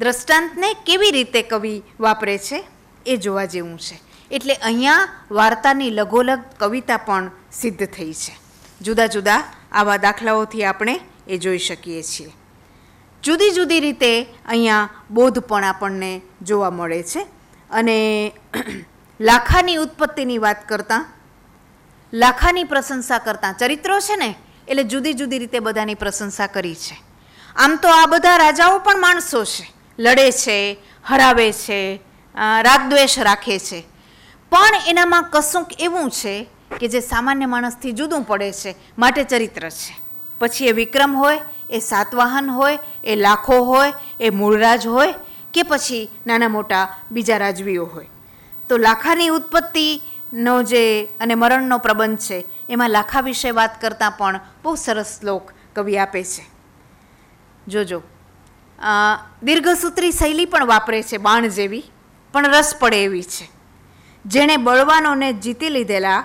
દ્રષ્ટાંતને કેવી રીતે કવિ વાપરે છે એ જોવા જેવું છે એટલે અહીંયા વાર્તાની લગોલગ કવિતા પણ સિદ્ધ થઈ છે જુદા જુદા આવા દાખલાઓથી આપણે એ જોઈ શકીએ છીએ જુદી જુદી રીતે અહીંયા બોધ પણ આપણને જોવા મળે છે અને લાખાની ઉત્પત્તિની વાત કરતાં લાખાની પ્રશંસા કરતાં ચરિત્રો છે ને એટલે જુદી જુદી રીતે બધાની પ્રશંસા કરી છે આમ તો આ બધા રાજાઓ પણ માણસો છે લડે છે હરાવે છે રાગદ્વેષ રાખે છે પણ એનામાં કશુંક એવું છે કે જે સામાન્ય માણસથી જુદું પડે છે માટે ચરિત્ર છે પછી એ વિક્રમ હોય એ સાતવાહન હોય એ લાખો હોય એ મૂળરાજ હોય કે પછી નાના મોટા બીજા રાજવીઓ હોય તો લાખાની ઉત્પત્તિનો જે અને મરણનો પ્રબંધ છે એમાં લાખા વિશે વાત કરતાં પણ બહુ સરસ શ્લોક કવિ આપે છે જોજો દીર્ઘસૂત્રી શૈલી પણ વાપરે છે બાણ જેવી પણ રસ પડે એવી છે જેણે બળવાનોને જીતી લીધેલા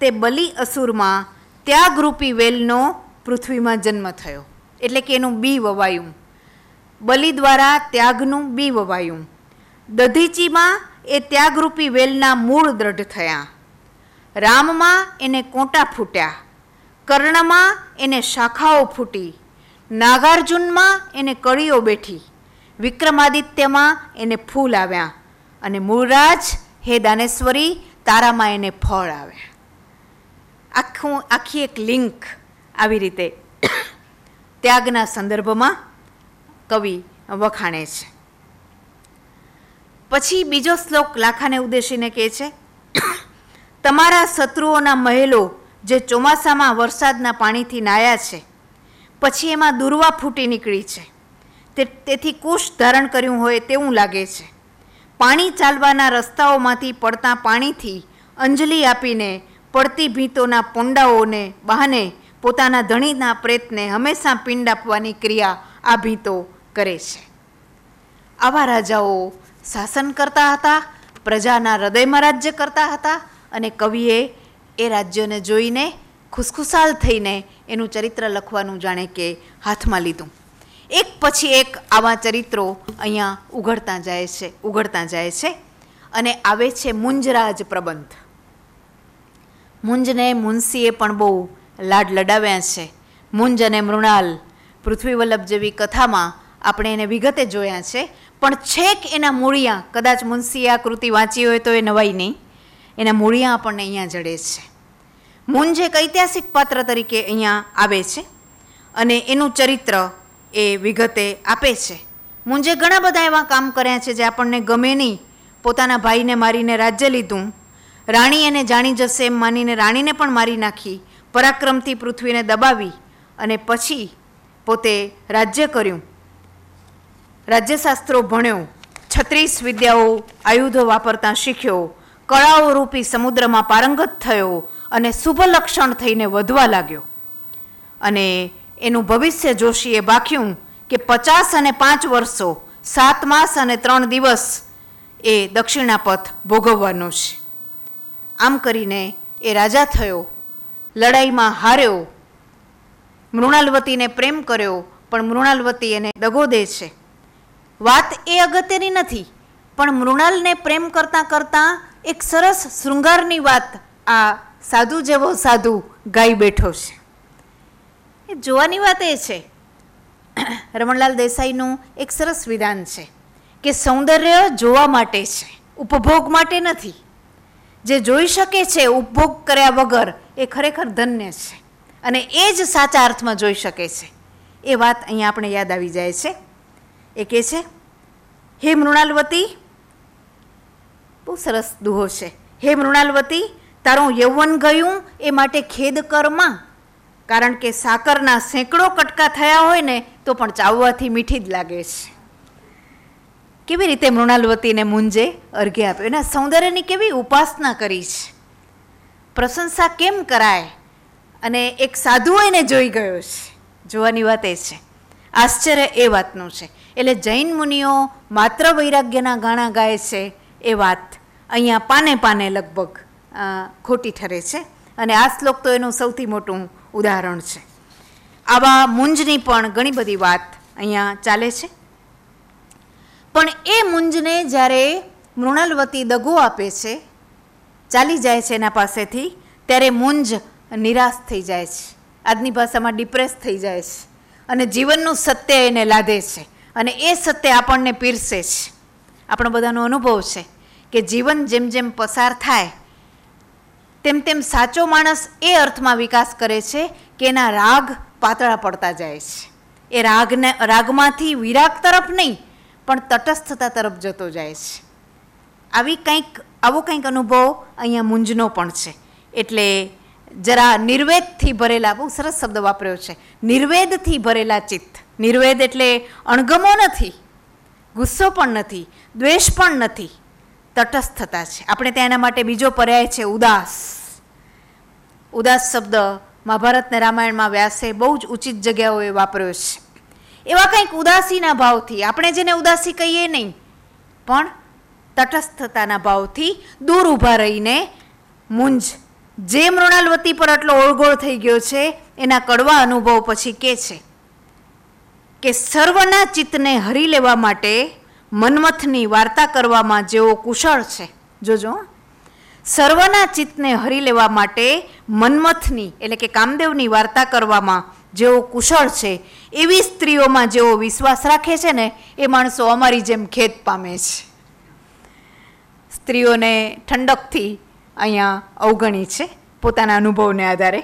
તે બલિ અસુરમાં ત્યાગરૂપી વેલનો પૃથ્વીમાં જન્મ થયો એટલે કે એનું બી વવાયું બલિ દ્વારા ત્યાગનું બી વવાયું દધીચીમાં એ ત્યાગરૂપી વેલના મૂળ દ્રઢ થયા રામમાં એને કોટા ફૂટ્યા કર્ણમાં એને શાખાઓ ફૂટી નાગાર્જુનમાં એને કળીઓ બેઠી વિક્રમાદિત્યમાં એને ફૂલ આવ્યા અને મૂળરાજ હે દાનેશ્વરી તારામાં એને ફળ આવ્યા આખું આખી એક લિંક આવી રીતે ત્યાગના સંદર્ભમાં કવિ વખાણે છે પછી બીજો શ્લોક લાખાને ઉદ્દેશીને કહે છે તમારા શત્રુઓના મહેલો જે ચોમાસામાં વરસાદના પાણીથી નાયા છે પછી એમાં દુર્વા ફૂટી નીકળી છે તે તેથી કુશ ધારણ કર્યું હોય તેવું લાગે છે પાણી ચાલવાના રસ્તાઓમાંથી પડતા પાણીથી અંજલિ આપીને પડતી ભીતોના પોંડાઓને બહાને પોતાના ધણીના પ્રેતને હંમેશા પિંડ આપવાની ક્રિયા આ ભીતો કરે છે આવા રાજાઓ શાસન કરતા હતા પ્રજાના હૃદયમાં રાજ્ય કરતા હતા અને કવિએ એ રાજ્યને જોઈને ખુશખુશાલ થઈને એનું ચરિત્ર લખવાનું જાણે કે હાથમાં લીધું એક પછી એક આવા ચરિત્રો અહીંયા ઉઘડતા જાય છે ઉઘડતા જાય છે અને આવે છે મુંજરાજ પ્રબંધ મુંજને મુનસીએ પણ બહુ લાડ લડાવ્યા છે મુંજ અને મૃણાલ પૃથ્વીવલ્લભ જેવી કથામાં આપણે એને વિગતે જોયા છે પણ છેક એના મૂળિયા કદાચ મુનશીએ આ કૃતિ વાંચી હોય તો એ નવાઈ નહીં એના મૂળિયા આપણને અહીંયા જડે છે મુન એક ઐતિહાસિક પાત્ર તરીકે અહીંયા આવે છે અને એનું ચરિત્ર એ વિગતે આપે છે મુંજે ઘણા બધા એવા કામ કર્યા છે જે આપણને ગમે નહીં પોતાના ભાઈને મારીને રાજ્ય લીધું રાણી એને જાણી જશે એમ માનીને રાણીને પણ મારી નાખી પરાક્રમથી પૃથ્વીને દબાવી અને પછી પોતે રાજ્ય કર્યું રાજ્યશાસ્ત્રો ભણ્યો છત્રીસ વિદ્યાઓ આયુધો વાપરતા શીખ્યો કળાઓ રૂપી સમુદ્રમાં પારંગત થયો અને શુભલક્ષણ થઈને વધવા લાગ્યો અને એનું ભવિષ્ય જોશીએ બાખ્યું કે પચાસ અને પાંચ વર્ષો સાત માસ અને ત્રણ દિવસ એ દક્ષિણાપથ ભોગવવાનો છે આમ કરીને એ રાજા થયો લડાઈમાં હાર્યો મૃણાલવતીને પ્રેમ કર્યો પણ મૃણાલવતી એને દગો દે છે વાત એ અગત્યની નથી પણ મૃણાલને પ્રેમ કરતાં કરતાં એક સરસ શૃંગારની વાત આ સાધુ જેવો સાધુ ગાઈ બેઠો છે એ જોવાની વાત એ છે રમણલાલ દેસાઈનું એક સરસ વિધાન છે કે સૌંદર્ય જોવા માટે છે ઉપભોગ માટે નથી જે જોઈ શકે છે ઉપભોગ કર્યા વગર એ ખરેખર ધન્ય છે અને એ જ સાચા અર્થમાં જોઈ શકે છે એ વાત અહીંયા આપણે યાદ આવી જાય છે એ કહે છે હે મૃણાલવતી બહુ સરસ દુહો છે હે મૃણાલવતી તારું યૌવન ગયું એ માટે ખેદ કરમાં કારણ કે સાકરના સેંકડો કટકા થયા હોય ને તો પણ ચાવવાથી મીઠી જ લાગે છે કેવી રીતે મૃણાલવતીને મુંજે અર્ઘે આપ્યો એના સૌંદર્યની કેવી ઉપાસના કરી છે પ્રશંસા કેમ કરાય અને એક સાધુ એને જોઈ ગયો છે જોવાની વાત એ છે આશ્ચર્ય એ વાતનું છે એટલે જૈન મુનિઓ માત્ર વૈરાગ્યના ગાણા ગાય છે એ વાત અહીંયા પાને પાને લગભગ ખોટી ઠરે છે અને આ શ્લોક તો એનું સૌથી મોટું ઉદાહરણ છે આવા મુંજની પણ ઘણી બધી વાત અહીંયા ચાલે છે પણ એ મુંજને જ્યારે મૃણાલવતી દગો આપે છે ચાલી જાય છે એના પાસેથી ત્યારે મુંજ નિરાશ થઈ જાય છે આજની ભાષામાં ડિપ્રેસ થઈ જાય છે અને જીવનનું સત્ય એને લાદે છે અને એ સત્ય આપણને પીરસે જ આપણો બધાનો અનુભવ છે કે જીવન જેમ જેમ પસાર થાય તેમ તેમ સાચો માણસ એ અર્થમાં વિકાસ કરે છે કે એના રાગ પાતળા પડતા જાય છે એ રાગને રાગમાંથી વિરાગ તરફ નહીં પણ તટસ્થતા તરફ જતો જાય છે આવી કંઈક આવો કંઈક અનુભવ અહીંયા મૂંઝનો પણ છે એટલે જરા નિર્વેદથી ભરેલા બહુ સરસ શબ્દ વાપર્યો છે નિર્વેદથી ભરેલા ચિત્ત નિર્વેદ એટલે અણગમો નથી ગુસ્સો પણ નથી દ્વેષ પણ નથી તટસ્થતા છે આપણે ત્યાં એના માટે બીજો પર્યાય છે ઉદાસ ઉદાસ શબ્દ મહાભારતને રામાયણમાં વ્યાસે બહુ જ ઉચિત જગ્યાઓએ વાપર્યો છે એવા કંઈક ઉદાસીના ભાવથી આપણે જેને ઉદાસી કહીએ નહીં પણ તટસ્થતાના ભાવથી દૂર ઊભા રહીને મૂંઝ જે મૃણાલવતી પર આટલો ઓળગોળ થઈ ગયો છે એના કડવા અનુભવ પછી કે છે કે સર્વના ચિત્તને હરી લેવા માટે મન્મથની વાર્તા કરવામાં જેઓ કુશળ છે જોજો સર્વના ચિત્તને હરી લેવા માટે મન્મથની એટલે કે કામદેવની વાર્તા કરવામાં જેઓ કુશળ છે એવી સ્ત્રીઓમાં જેઓ વિશ્વાસ રાખે છે ને એ માણસો અમારી જેમ ખેત પામે છે સ્ત્રીઓને ઠંડકથી અહીંયા અવગણી છે પોતાના અનુભવને આધારે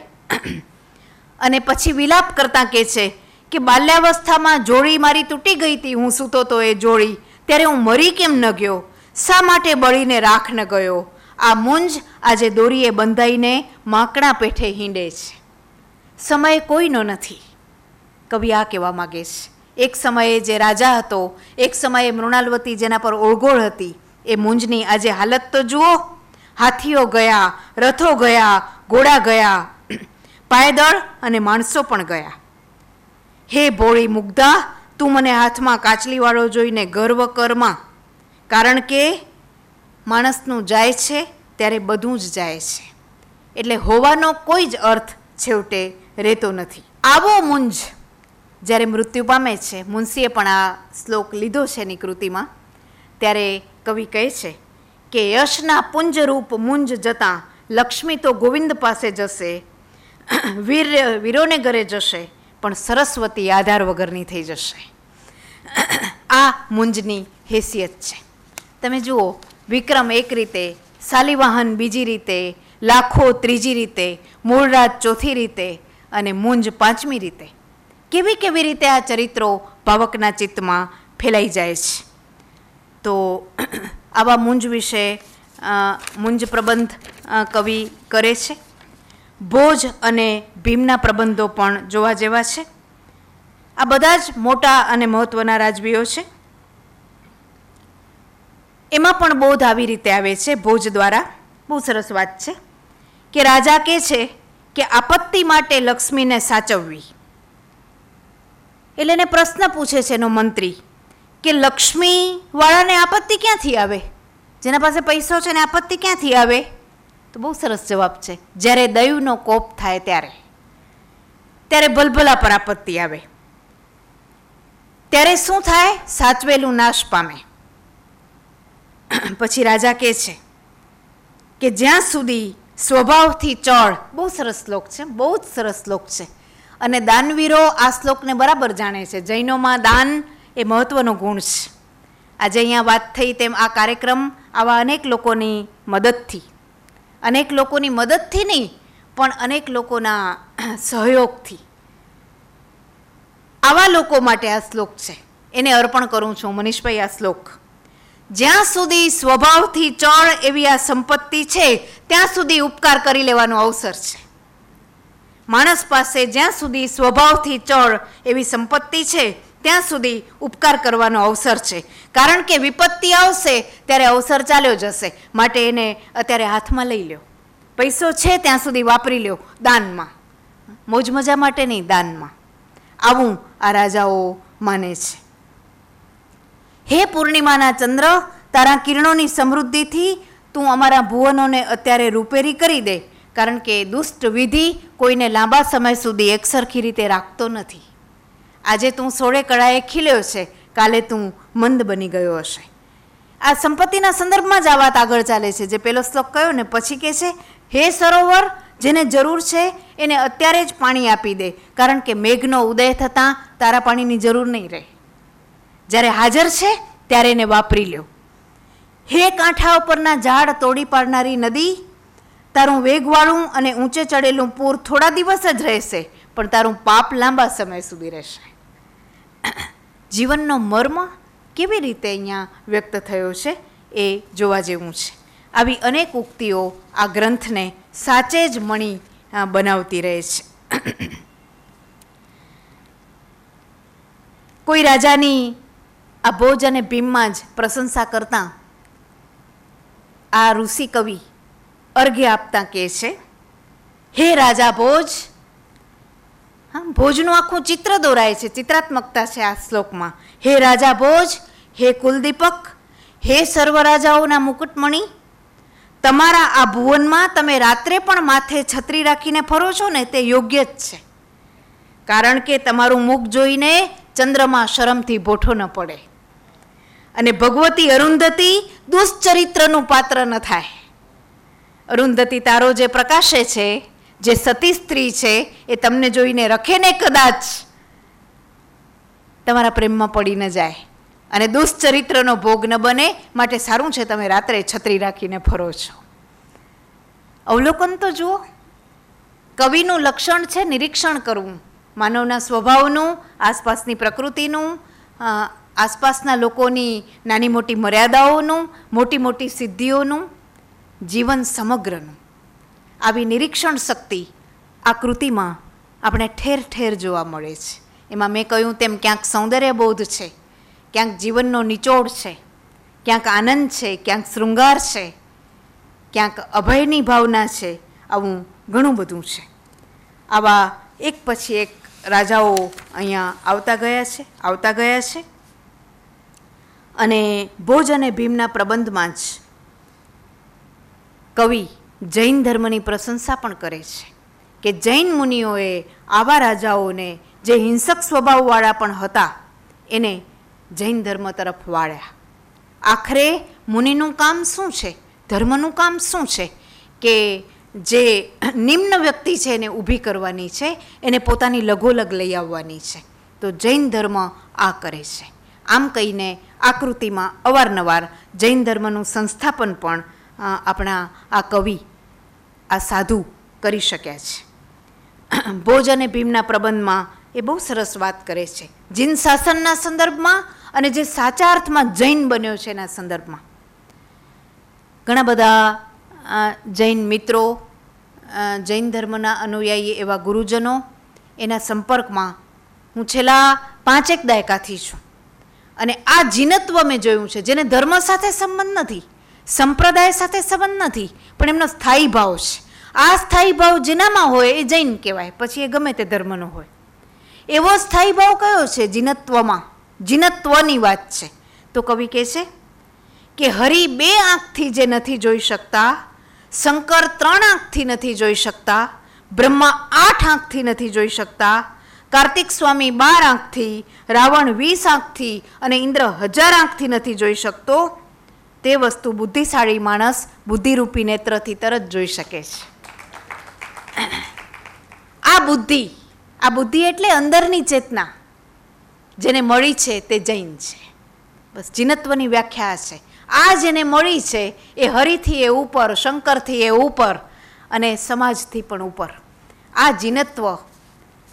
અને પછી વિલાપ કરતાં કહે છે કે બાલ્યાવસ્થામાં જોડી મારી તૂટી ગઈ હતી હું સૂતો તો એ જોડી ત્યારે હું મરી કેમ ન ગયો શા માટે બળીને રાખ ન ગયો આ મુંજ આજે દોરીએ બંધાઈને માકણા પેઠે હિંડે છે સમય કોઈનો નથી કવિ આ કહેવા માગે છે એક સમયે જે રાજા હતો એક સમયે મૃણાલવતી જેના પર ઓળઘોળ હતી એ મુંજની આજે હાલત તો જુઓ હાથીઓ ગયા રથો ગયા ઘોડા ગયા પાયદળ અને માણસો પણ ગયા હે ભોળી મુગ્ધા તું મને હાથમાં કાચલીવાળો જોઈને ગર્વ કરમાં કારણ કે માણસનું જાય છે ત્યારે બધું જ જાય છે એટલે હોવાનો કોઈ જ અર્થ છેવટે રહેતો નથી આવો મુંજ જ્યારે મૃત્યુ પામે છે મુનશીએ પણ આ શ્લોક લીધો છે એની કૃતિમાં ત્યારે કવિ કહે છે કે યશના પુંજરૂપ મુંજ જતાં લક્ષ્મી તો ગોવિંદ પાસે જશે વીર વીરોને ઘરે જશે પણ સરસ્વતી આધાર વગરની થઈ જશે આ મુંજની હેસિયત છે તમે જુઓ વિક્રમ એક રીતે શાલિવાહન બીજી રીતે લાખો ત્રીજી રીતે મૂળરાજ ચોથી રીતે અને મુંજ પાંચમી રીતે કેવી કેવી રીતે આ ચરિત્રો ભાવકના ચિત્તમાં ફેલાઈ જાય છે તો આવા મુંજ વિશે મુંજ પ્રબંધ કવિ કરે છે ભોજ અને ભીમના પ્રબંધો પણ જોવા જેવા છે આ બધા જ મોટા અને મહત્ત્વના રાજવીઓ છે એમાં પણ બોધ આવી રીતે આવે છે ભોજ દ્વારા બહુ સરસ વાત છે કે રાજા કહે છે કે આપત્તિ માટે લક્ષ્મીને સાચવવી એટલે એને પ્રશ્ન પૂછે છે એનો મંત્રી કે લક્ષ્મીવાળાને આપત્તિ ક્યાંથી આવે જેના પાસે પૈસો છે ને આપત્તિ ક્યાંથી આવે તો બહુ સરસ જવાબ છે જ્યારે દૈવનો કોપ થાય ત્યારે ત્યારે ભલભલા પર આપત્તિ આવે ત્યારે શું થાય સાચવેલું નાશ પામે પછી રાજા કહે છે કે જ્યાં સુધી સ્વભાવથી ચળ બહુ સરસ શ્લોક છે બહુ જ સરસ શ્લોક છે અને દાનવીરો આ શ્લોકને બરાબર જાણે છે જૈનોમાં દાન એ મહત્ત્વનો ગુણ છે આજે અહીંયા વાત થઈ તેમ આ કાર્યક્રમ આવા અનેક લોકોની મદદથી અનેક લોકોની મદદથી નહીં પણ અનેક લોકોના સહયોગથી આવા લોકો માટે આ શ્લોક છે એને અર્પણ કરું છું મનીષભાઈ આ શ્લોક જ્યાં સુધી સ્વભાવથી ચળ એવી આ સંપત્તિ છે ત્યાં સુધી ઉપકાર કરી લેવાનો અવસર છે માણસ પાસે જ્યાં સુધી સ્વભાવથી ચળ એવી સંપત્તિ છે ત્યાં સુધી ઉપકાર કરવાનો અવસર છે કારણ કે વિપત્તિ આવશે ત્યારે અવસર ચાલ્યો જશે માટે એને અત્યારે હાથમાં લઈ લ્યો પૈસો છે ત્યાં સુધી વાપરી લો દાનમાં મોજ મજા માટે નહીં દાનમાં આવું આ રાજાઓ માને છે હે પૂર્ણિમાના ચંદ્ર તારા કિરણોની સમૃદ્ધિથી તું અમારા ભુવનોને અત્યારે રૂપેરી કરી દે કારણ કે દુષ્ટ વિધિ કોઈને લાંબા સમય સુધી એકસરખી રીતે રાખતો નથી આજે તું સોળે કળાએ ખીલ્યો છે કાલે તું મંદ બની ગયો હશે આ સંપત્તિના સંદર્ભમાં જ આ વાત આગળ ચાલે છે જે પહેલો શ્લોક કયો ને પછી કહે છે હે સરોવર જેને જરૂર છે એને અત્યારે જ પાણી આપી દે કારણ કે મેઘનો ઉદય થતાં તારા પાણીની જરૂર નહીં રહે જ્યારે હાજર છે ત્યારે એને વાપરી લ્યો હે કાંઠા ઉપરના ઝાડ તોડી પાડનારી નદી તારું વેગવાળું અને ઊંચે ચડેલું પૂર થોડા દિવસ જ રહેશે પણ તારું પાપ લાંબા સમય સુધી રહેશે જીવનનો મર્મ કેવી રીતે અહીંયા વ્યક્ત થયો છે એ જોવા જેવું છે આવી અનેક ઉક્તિઓ આ ગ્રંથને સાચે જ મણી બનાવતી રહે છે કોઈ રાજાની આ ભોજ અને ભીમમાં જ પ્રશંસા કરતાં આ ઋષિ કવિ અર્ઘ્ય આપતા કહે છે હે રાજા ભોજ હા ભોજનું આખું ચિત્ર દોરાય છે ચિત્રાત્મકતા છે આ શ્લોકમાં હે રાજા ભોજ હે કુલદીપક હે સર્વ રાજાઓના મુકુટમણી તમારા આ ભુવનમાં તમે રાત્રે પણ માથે છત્રી રાખીને ફરો છો ને તે યોગ્ય જ છે કારણ કે તમારું મુખ જોઈને ચંદ્રમાં શરમથી ભોઠો ન પડે અને ભગવતી અરુંધતી દુષ્ચરિત્રનું પાત્ર ન થાય અરુંધતી તારો જે પ્રકાશે છે જે સતી સ્ત્રી છે એ તમને જોઈને રખે ને કદાચ તમારા પ્રેમમાં પડી ન જાય અને દુષ્ચરિત્રનો ભોગ ન બને માટે સારું છે તમે રાત્રે છત્રી રાખીને ફરો છો અવલોકન તો જુઓ કવિનું લક્ષણ છે નિરીક્ષણ કરવું માનવના સ્વભાવનું આસપાસની પ્રકૃતિનું આસપાસના લોકોની નાની મોટી મર્યાદાઓનું મોટી મોટી સિદ્ધિઓનું જીવન સમગ્રનું આવી નિરીક્ષણ શક્તિ આ કૃતિમાં આપણે ઠેર ઠેર જોવા મળે છે એમાં મેં કહ્યું તેમ ક્યાંક સૌંદર્યબોધ છે ક્યાંક જીવનનો નિચોડ છે ક્યાંક આનંદ છે ક્યાંક શૃંગાર છે ક્યાંક અભયની ભાવના છે આવું ઘણું બધું છે આવા એક પછી એક રાજાઓ અહીંયા આવતા ગયા છે આવતા ગયા છે અને ભોજ અને ભીમના પ્રબંધમાં જ કવિ જૈન ધર્મની પ્રશંસા પણ કરે છે કે જૈન મુનિઓએ આવા રાજાઓને જે હિંસક સ્વભાવવાળા પણ હતા એને જૈન ધર્મ તરફ વાળ્યા આખરે મુનિનું કામ શું છે ધર્મનું કામ શું છે કે જે નિમ્ન વ્યક્તિ છે એને ઊભી કરવાની છે એને પોતાની લઘોલગ લઈ આવવાની છે તો જૈન ધર્મ આ કરે છે આમ કહીને આકૃતિમાં અવારનવાર જૈન ધર્મનું સંસ્થાપન પણ આપણા આ કવિ આ સાધુ કરી શક્યા છે ભોજ અને ભીમના પ્રબંધમાં એ બહુ સરસ વાત કરે છે જીન શાસનના સંદર્ભમાં અને જે સાચા અર્થમાં જૈન બન્યો છે એના સંદર્ભમાં ઘણા બધા જૈન મિત્રો જૈન ધર્મના અનુયાયી એવા ગુરુજનો એના સંપર્કમાં હું છેલ્લા પાંચેક દાયકાથી છું અને આ જીનત્વ મેં જોયું છે જેને ધર્મ સાથે સંબંધ નથી સંપ્રદાય સાથે સંબંધ નથી પણ એમનો સ્થાયી ભાવ છે આ સ્થાયી ભાવ જેનામાં હોય એ જૈન કહેવાય પછી એ ગમે તે ધર્મનો હોય એવો સ્થાયી ભાવ કયો છે જીનત્વમાં જીનત્વની વાત છે તો કવિ કહે છે કે હરિ બે આંખથી જે નથી જોઈ શકતા શંકર ત્રણ આંખથી નથી જોઈ શકતા બ્રહ્મા આઠ આંખથી નથી જોઈ શકતા કાર્તિક સ્વામી બાર આંખથી રાવણ વીસ આંખથી અને ઇન્દ્ર હજાર આંખથી નથી જોઈ શકતો તે વસ્તુ બુદ્ધિશાળી માણસ બુદ્ધિરૂપી નેત્રથી તરત જોઈ શકે છે આ બુદ્ધિ આ બુદ્ધિ એટલે અંદરની ચેતના જેને મળી છે તે જૈન છે બસ જીનત્વની વ્યાખ્યા છે આ જેને મળી છે એ હરિથી એ ઉપર શંકરથી એ ઉપર અને સમાજથી પણ ઉપર આ જીનત્વ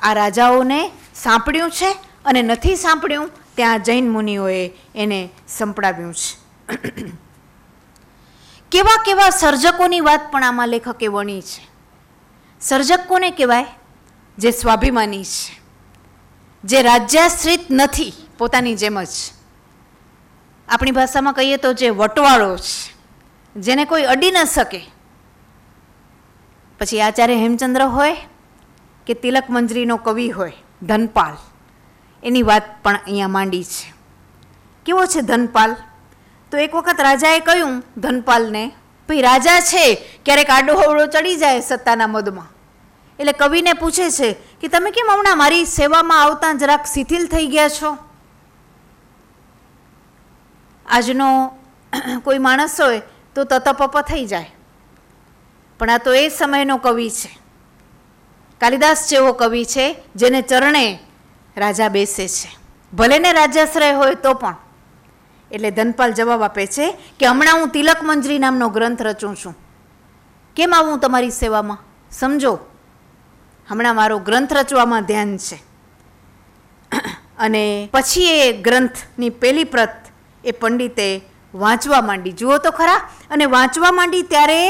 આ રાજાઓને સાંપડ્યું છે અને નથી સાંપડ્યું ત્યાં જૈન મુનિઓએ એને સંપડાવ્યું છે કેવા કેવા સર્જકોની વાત પણ આમાં લેખકે વણી છે સર્જક કોને કહેવાય જે સ્વાભિમાની છે જે રાજ્યાશ્રિત નથી પોતાની જેમ જ આપણી ભાષામાં કહીએ તો જે વટવાળો છે જેને કોઈ અડી ન શકે પછી આચાર્ય હેમચંદ્ર હોય કે તિલક મંજરીનો કવિ હોય ધનપાલ એની વાત પણ અહીંયા માંડી છે કેવો છે ધનપાલ તો એક વખત રાજાએ કહ્યું ધનપાલને ભાઈ રાજા છે ક્યારેક આડો હવડો ચડી જાય સત્તાના મદમાં એટલે કવિને પૂછે છે કે તમે કેમ હમણાં મારી સેવામાં આવતા જરાક શિથિલ થઈ ગયા છો આજનો કોઈ માણસ હોય તો તતપપ થઈ જાય પણ આ તો એ સમયનો કવિ છે કાલિદાસ જેવો કવિ છે જેને ચરણે રાજા બેસે છે ભલે ને રાજાશ્રય હોય તો પણ એટલે ધનપાલ જવાબ આપે છે કે હમણાં હું તિલક મંજરી નામનો ગ્રંથ રચું છું કેમ આવું તમારી સેવામાં સમજો હમણાં મારો ગ્રંથ રચવામાં ધ્યાન છે અને પછી એ ગ્રંથની પહેલી પ્રત એ પંડિતે વાંચવા માંડી જુઓ તો ખરા અને વાંચવા માંડી ત્યારે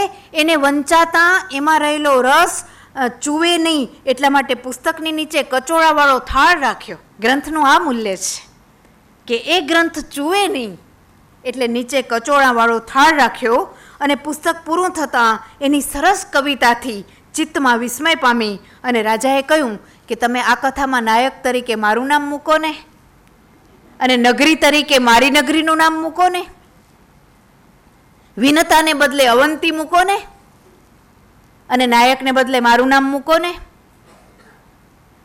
એને વંચાતા એમાં રહેલો રસ ચૂવે નહીં એટલા માટે પુસ્તકની નીચે કચોળાવાળો થાળ રાખ્યો ગ્રંથનું આ મૂલ્ય છે કે એ ગ્રંથ ચૂએ નહીં એટલે નીચે કચોળાવાળો થાળ રાખ્યો અને પુસ્તક પૂરું થતાં એની સરસ કવિતાથી ચિત્તમાં વિસ્મય પામી અને રાજાએ કહ્યું કે તમે આ કથામાં નાયક તરીકે મારું નામ મૂકો ને અને નગરી તરીકે મારી નગરીનું નામ મૂકો ને વિનતાને બદલે અવંતી મૂકો ને અને નાયકને બદલે મારું નામ મૂકો ને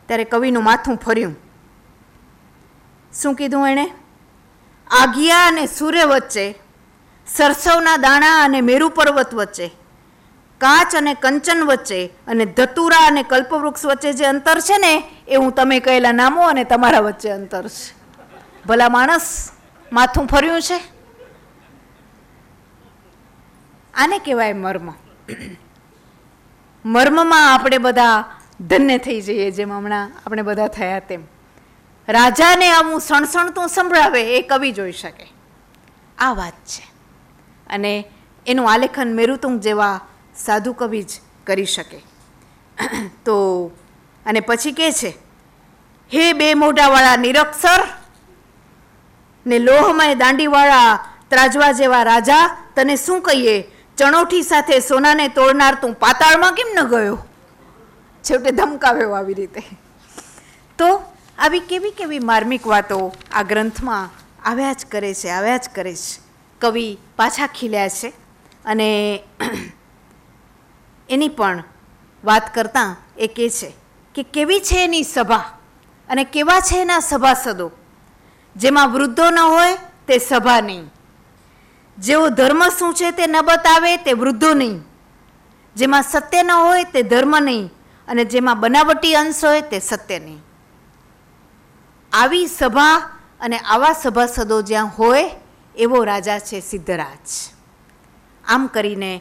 ત્યારે કવિનું માથું ફર્યું શું કીધું એણે આગિયા અને સૂર્ય વચ્ચે સરસવના દાણા અને મેરુ પર્વત વચ્ચે કાચ અને કંચન વચ્ચે અને ધતુરા અને કલ્પવૃક્ષ વચ્ચે જે અંતર છે ને એ હું તમે કહેલા નામો અને તમારા વચ્ચે અંતર છે ભલા માણસ માથું ફર્યું છે આને કહેવાય મર્મ મર્મમાં આપણે બધા ધન્ય થઈ જઈએ જેમ હમણાં આપણે બધા થયા તેમ રાજાને આવું સણસણતું સંભળાવે એ કવિ જોઈ શકે આ વાત છે અને એનું આલેખન મેરુતુંગ જેવા સાધુ કવિ જ કરી શકે તો અને પછી કહે છે હે બે મોઢાવાળા નિરક્ષર ને લોહમય દાંડીવાળા ત્રાજવા જેવા રાજા તને શું કહીએ ચણોઠી સાથે સોનાને તોડનાર તું પાતાળમાં કેમ ન ગયો છેવટે ધમકાવ્યો આવી રીતે તો આવી કેવી કેવી માર્મિક વાતો આ ગ્રંથમાં આવ્યા જ કરે છે આવ્યા જ કરે છે કવિ પાછા ખીલ્યા છે અને એની પણ વાત કરતાં એ કહે છે કે કેવી છે એની સભા અને કેવા છે એના સભાસદો જેમાં વૃદ્ધો ન હોય તે સભા નહીં જેવો ધર્મ શું છે તે ન બતાવે તે વૃદ્ધો નહીં જેમાં સત્ય ન હોય તે ધર્મ નહીં અને જેમાં બનાવટી અંશ હોય તે સત્ય નહીં આવી સભા અને આવા સભાસદો જ્યાં હોય એવો રાજા છે સિદ્ધરાજ આમ કરીને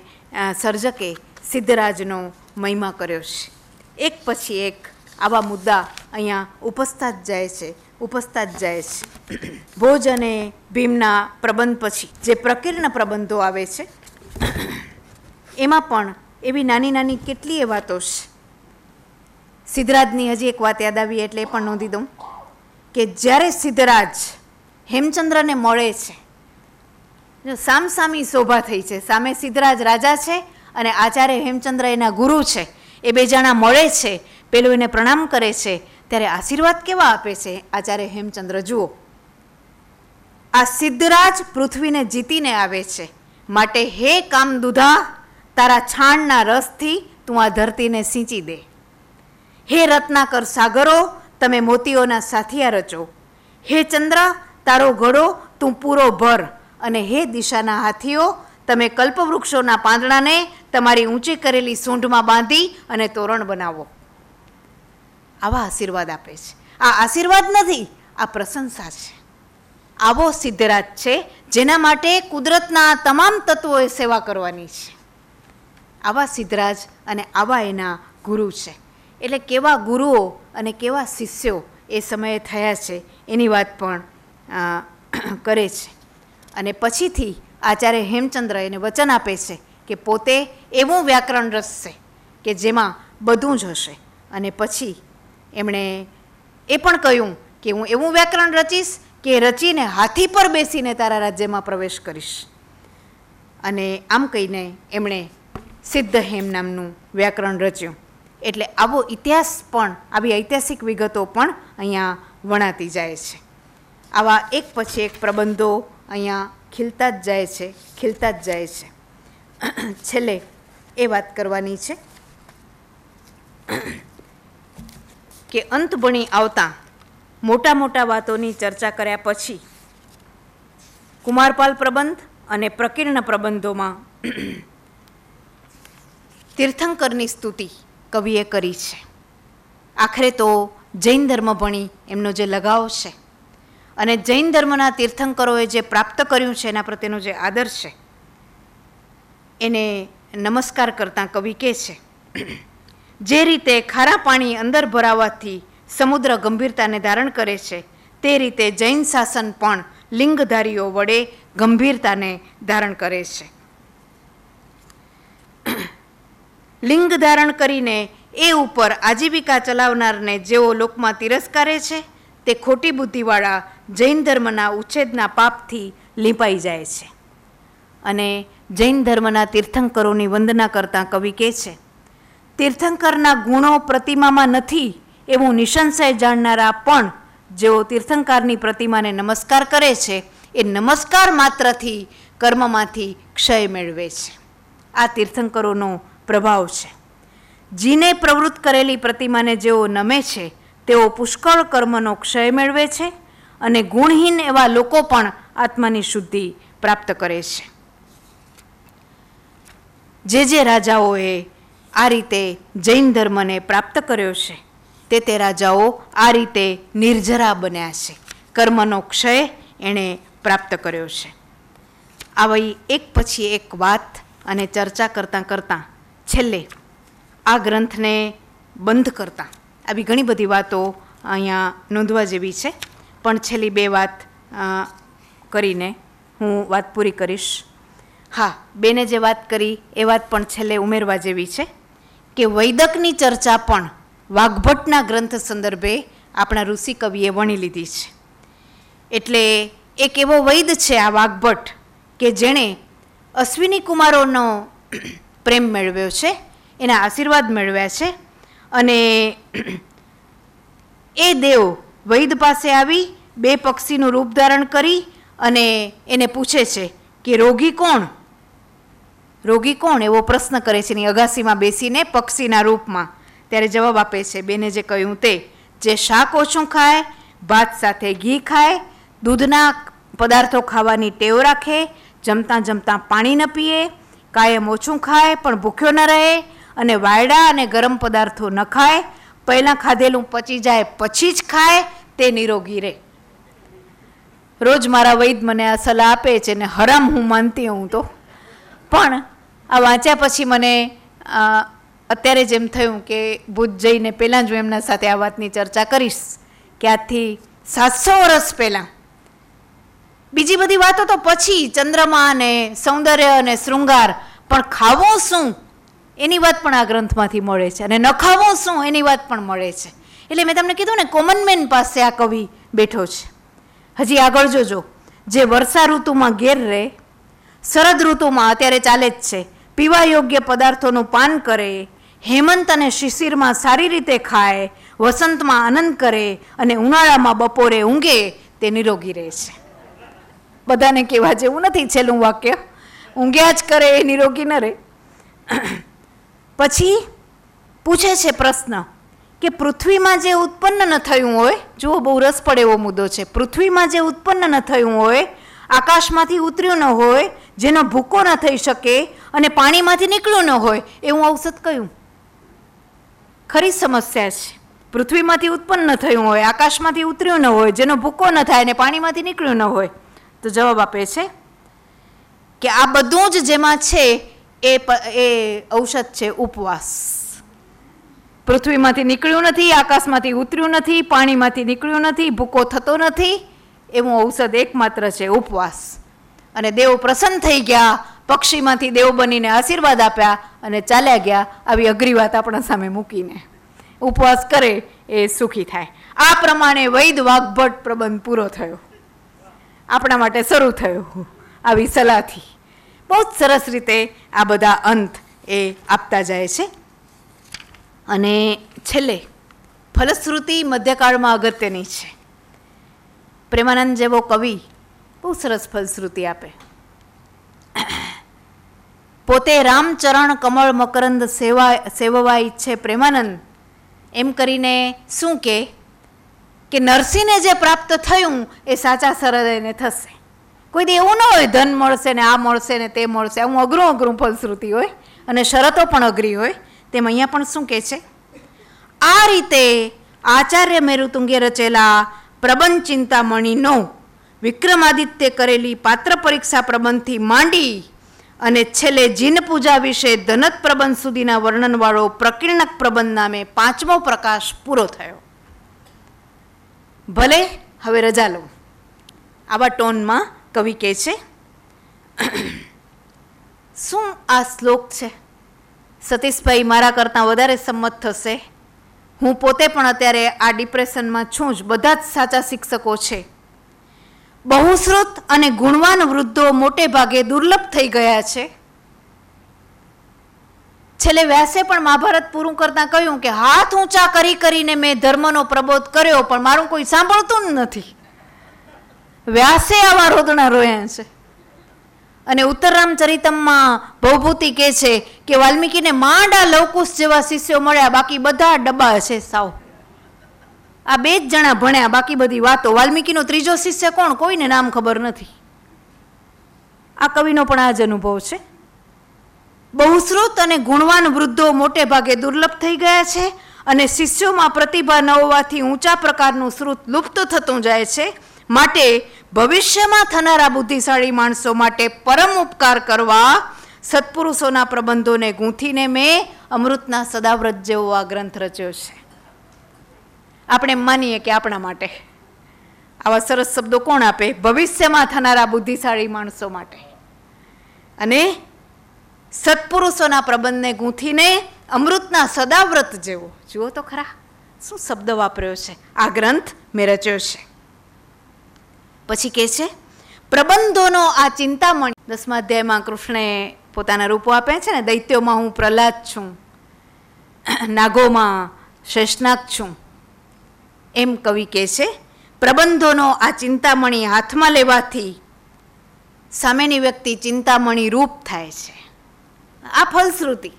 સર્જકે સિદ્ધરાજનો મહિમા કર્યો છે એક પછી એક આવા મુદ્દા અહીંયા જ જાય છે જ જાય છે ભોજ અને ભીમના પ્રબંધ પછી જે પ્રકીર્ણ પ્રબંધો આવે છે એમાં પણ એવી નાની નાની કેટલીય વાતો છે સિદ્ધરાજની હજી એક વાત યાદ આવી એટલે એ પણ નોંધી દઉં કે જ્યારે સિદ્ધરાજ હેમચંદ્રને મળે છે સામસામી શોભા થઈ છે સામે સિદ્ધરાજ રાજા છે અને આચાર્ય હેમચંદ્ર એના ગુરુ છે એ બે જણા મળે છે પેલું એને પ્રણામ કરે છે ત્યારે આશીર્વાદ કેવા આપે છે આચાર્ય હેમચંદ્ર જુઓ આ સિદ્ધરાજ પૃથ્વીને જીતીને આવે છે માટે હે કામ દુધા તારા છાણના રસથી તું આ ધરતીને સિંચી દે હે રત્નાકર સાગરો તમે મોતીઓના સાથિયા રચો હે ચંદ્ર તારો ઘડો તું પૂરો ભર અને હે દિશાના હાથીઓ તમે કલ્પવૃક્ષોના પાંદડાને તમારી ઊંચી કરેલી સૂંઢમાં બાંધી અને તોરણ બનાવો આવા આશીર્વાદ આપે છે આ આશીર્વાદ નથી આ પ્રશંસા છે આવો સિદ્ધરાજ છે જેના માટે કુદરતના તમામ તત્વોએ સેવા કરવાની છે આવા સિદ્ધરાજ અને આવા એના ગુરુ છે એટલે કેવા ગુરુઓ અને કેવા શિષ્યો એ સમયે થયા છે એની વાત પણ કરે છે અને પછીથી આચાર્ય હેમચંદ્ર એને વચન આપે છે કે પોતે એવું વ્યાકરણ રચશે કે જેમાં બધું જ હશે અને પછી એમણે એ પણ કહ્યું કે હું એવું વ્યાકરણ રચીશ કે રચીને હાથી પર બેસીને તારા રાજ્યમાં પ્રવેશ કરીશ અને આમ કહીને એમણે સિદ્ધ હેમ નામનું વ્યાકરણ રચ્યું એટલે આવો ઇતિહાસ પણ આવી ઐતિહાસિક વિગતો પણ અહીંયા વણાતી જાય છે આવા એક પછી એક પ્રબંધો અહીંયા ખીલતા જ જાય છે ખીલતા જ જાય છે છેલ્લે એ વાત કરવાની છે કે અંત ભણી આવતા મોટા મોટા વાતોની ચર્ચા કર્યા પછી કુમારપાલ પ્રબંધ અને પ્રકીર્ણ પ્રબંધોમાં તીર્થંકરની સ્તુતિ કવિએ કરી છે આખરે તો જૈન ધર્મ ભણી એમનો જે લગાવ છે અને જૈન ધર્મના તીર્થંકરોએ જે પ્રાપ્ત કર્યું છે એના પ્રત્યેનો જે આદર છે એને નમસ્કાર કરતાં કવિ કહે છે જે રીતે ખારા પાણી અંદર ભરાવાથી સમુદ્ર ગંભીરતાને ધારણ કરે છે તે રીતે જૈન શાસન પણ લિંગધારીઓ વડે ગંભીરતાને ધારણ કરે છે લિંગ ધારણ કરીને એ ઉપર આજીવિકા ચલાવનારને જેઓ લોકમાં તિરસ્કારે છે તે ખોટી બુદ્ધિવાળા જૈન ધર્મના ઉચ્છેદના પાપથી લીપાઈ જાય છે અને જૈન ધર્મના તીર્થંકરોની વંદના કરતાં કવિ કહે છે તીર્થંકરના ગુણો પ્રતિમામાં નથી એવું નિશંશય જાણનારા પણ જેઓ તીર્થંકરની પ્રતિમાને નમસ્કાર કરે છે એ નમસ્કાર માત્રથી કર્મમાંથી ક્ષય મેળવે છે આ તીર્થંકરોનો પ્રભાવ છે જીને પ્રવૃત્ત કરેલી પ્રતિમાને જેઓ નમે છે તેઓ પુષ્કળ કર્મનો ક્ષય મેળવે છે અને ગુણહીન એવા લોકો પણ આત્માની શુદ્ધિ પ્રાપ્ત કરે છે જે જે રાજાઓએ આ રીતે જૈન ધર્મને પ્રાપ્ત કર્યો છે તે તે રાજાઓ આ રીતે નિર્જરા બન્યા છે કર્મનો ક્ષય એણે પ્રાપ્ત કર્યો છે આવી એક પછી એક વાત અને ચર્ચા કરતાં કરતાં છેલ્લે આ ગ્રંથને બંધ કરતાં આવી ઘણી બધી વાતો અહીંયા નોંધવા જેવી છે પણ છેલ્લી બે વાત કરીને હું વાત પૂરી કરીશ હા બેને જે વાત કરી એ વાત પણ છેલ્લે ઉમેરવા જેવી છે કે વૈદકની ચર્ચા પણ વાઘભટ્ટના ગ્રંથ સંદર્ભે આપણા ઋષિ કવિએ વણી લીધી છે એટલે એક એવો વૈદ છે આ વાઘભટ્ટ કે જેણે અશ્વિની કુમારોનો પ્રેમ મેળવ્યો છે એના આશીર્વાદ મેળવ્યા છે અને એ દેવ વૈદ પાસે આવી બે પક્ષીનું રૂપ ધારણ કરી અને એને પૂછે છે કે રોગી કોણ રોગી કોણ એવો પ્રશ્ન કરે છે એની અગાસીમાં બેસીને પક્ષીના રૂપમાં ત્યારે જવાબ આપે છે બેને જે કહ્યું તે જે શાક ઓછું ખાય ભાત સાથે ઘી ખાય દૂધના પદાર્થો ખાવાની ટેવ રાખે જમતા જમતાં પાણી ન પીએ કાયમ ઓછું ખાય પણ ભૂખ્યો ન રહે અને વાયડા અને ગરમ પદાર્થો ન ખાય પહેલાં ખાધેલું પચી જાય પછી જ ખાય તે નિરોગી રહે રોજ મારા વૈદ્ય મને આ સલાહ આપે છે ને હરામ હું માનતી હું તો પણ આ વાંચ્યા પછી મને અત્યારે જેમ થયું કે ભૂત જઈને પહેલાં જ હું એમના સાથે આ વાતની ચર્ચા કરીશ કે આજથી સાતસો વર્ષ પહેલાં બીજી બધી વાતો તો પછી ચંદ્રમા અને સૌંદર્ય અને શૃંગાર પણ ખાવો શું એની વાત પણ આ ગ્રંથમાંથી મળે છે અને ન ખાવો શું એની વાત પણ મળે છે એટલે મેં તમને કીધું ને કોમન મેન પાસે આ કવિ બેઠો છે હજી આગળ જોજો જે વર્ષા ઋતુમાં ઘેર રહે શરદ ઋતુમાં અત્યારે ચાલે જ છે પીવા યોગ્ય પદાર્થોનું પાન કરે હેમંત અને શિશિરમાં સારી રીતે ખાય વસંતમાં આનંદ કરે અને ઉનાળામાં બપોરે ઊંઘે તે નિરોગી રહે છે બધાને કહેવા જેવું નથી છેલ્લું વાક્ય ઊંઘ્યા જ કરે એ નિરોગી ન રહે પછી પૂછે છે પ્રશ્ન કે પૃથ્વીમાં જે ઉત્પન્ન ન થયું હોય જુઓ બહુ રસ પડે એવો મુદ્દો છે પૃથ્વીમાં જે ઉત્પન્ન ન થયું હોય આકાશમાંથી ઉતર્યું ન હોય જેનો ભૂકો ન થઈ શકે અને પાણીમાંથી નીકળ્યું ન હોય એવું ઔષધ કયું ખરી સમસ્યા છે પૃથ્વીમાંથી ઉત્પન્ન ન થયું હોય આકાશમાંથી ઉતર્યું ન હોય જેનો ભૂકો ન થાય અને પાણીમાંથી નીકળ્યું ન હોય તો જવાબ આપે છે કે આ બધું જ જેમાં છે એ એ ઔષધ છે ઉપવાસ પૃથ્વીમાંથી નીકળ્યું નથી આકાશમાંથી ઉતર્યું નથી પાણીમાંથી નીકળ્યું નથી ભૂકો થતો નથી એવું ઔષધ એકમાત્ર છે ઉપવાસ અને દેવ પ્રસન્ન થઈ ગયા પક્ષીમાંથી દેવ બનીને આશીર્વાદ આપ્યા અને ચાલ્યા ગયા આવી અઘરી વાત આપણા સામે મૂકીને ઉપવાસ કરે એ સુખી થાય આ પ્રમાણે વૈદ વાઘભટ્ટ પ્રબંધ પૂરો થયો આપણા માટે શરૂ થયું આવી સલાહથી બહુ જ સરસ રીતે આ બધા અંત એ આપતા જાય છે અને છેલ્લે ફલશ્રુતિ મધ્યકાળમાં અગત્યની છે પ્રેમાનંદ જેવો કવિ બહુ સરસ ફલશ્રુતિ આપે પોતે રામચરણ કમળ મકરંદ સેવા સેવવા ઈચ્છે પ્રેમાનંદ એમ કરીને શું કે કે નરસિંહને જે પ્રાપ્ત થયું એ સાચા સરહદયને થશે કોઈ દી એવું ન હોય ધન મળશે ને આ મળશે ને તે મળશે હું અઘરું અઘરું ફલશ્રુતિ હોય અને શરતો પણ અઘરી હોય તેમ અહીંયા પણ શું કહે છે આ રીતે આચાર્ય મેરુતુંગે રચેલા પ્રબંધ ચિંતામણીનો વિક્રમાદિત્ય કરેલી પાત્ર પરીક્ષા પ્રબંધથી માંડી અને છેલ્લે જીન પૂજા વિશે ધનત પ્રબંધ સુધીના વર્ણનવાળો પ્રકીર્ણક પ્રબંધ નામે પાંચમો પ્રકાશ પૂરો થયો ભલે હવે રજા લઉં આવા ટોનમાં કવિ કહે છે શું આ શ્લોક છે સતીશભાઈ મારા કરતાં વધારે સંમત થશે હું પોતે પણ અત્યારે આ ડિપ્રેશનમાં છું જ બધા જ સાચા શિક્ષકો છે બહુશ્રુત અને ગુણવાન વૃદ્ધો મોટે ભાગે દુર્લભ થઈ ગયા છે છેલ્લે વ્યાસે પણ મહાભારત પૂરું કરતાં કહ્યું કે હાથ ઊંચા કરી કરીને મેં ધર્મનો પ્રબોધ કર્યો પણ મારું કોઈ સાંભળતું જ નથી વ્યાસે આવા રોદણા રોયા છે અને ઉત્તરરામ ચરિતમમાં ભવભૂતિ કહે છે કે વાલ્મીકીને માંડા લવકુશ જેવા શિષ્યો મળ્યા બાકી બધા ડબ્બા છે સાવ આ બે જ જણા ભણ્યા બાકી બધી વાતો વાલ્મીકીનો ત્રીજો શિષ્ય કોણ કોઈને નામ ખબર નથી આ કવિનો પણ આ જ અનુભવ છે બહુસ્રોત અને ગુણવાન વૃદ્ધો મોટે ભાગે દુર્લભ થઈ ગયા છે અને શિષ્યોમાં પ્રતિભા ન હોવાથી ઊંચા પ્રકારનું શ્રુત લુપ્ત થતું જાય છે માટે ભવિષ્યમાં થનારા બુદ્ધિશાળી માણસો માટે પરમ ઉપકાર કરવા સત્પુરુષોના પ્રબંધોને ગૂંથીને મેં અમૃતના સદાવ્રત જેવો આ ગ્રંથ રચ્યો છે આપણે માનીએ કે આપણા માટે આવા સરસ શબ્દો કોણ આપે ભવિષ્યમાં થનારા બુદ્ધિશાળી માણસો માટે અને સત્પુરુષોના પ્રબંધને ગૂંથીને અમૃતના સદાવ્રત જેવો જુઓ તો ખરા શું શબ્દ વાપર્યો છે આ ગ્રંથ મેં રચ્યો છે પછી કહે છે પ્રબંધોનો આ ચિંતામણી દસમાધ્યાયમાં કૃષ્ણે પોતાના રૂપો આપે છે ને દૈત્યોમાં હું પ્રહલાદ છું નાગોમાં શેષનાગ છું એમ કવિ કહે છે પ્રબંધોનો આ ચિંતામણી હાથમાં લેવાથી સામેની વ્યક્તિ ચિંતામણી રૂપ થાય છે આ ફલશ્રુતિ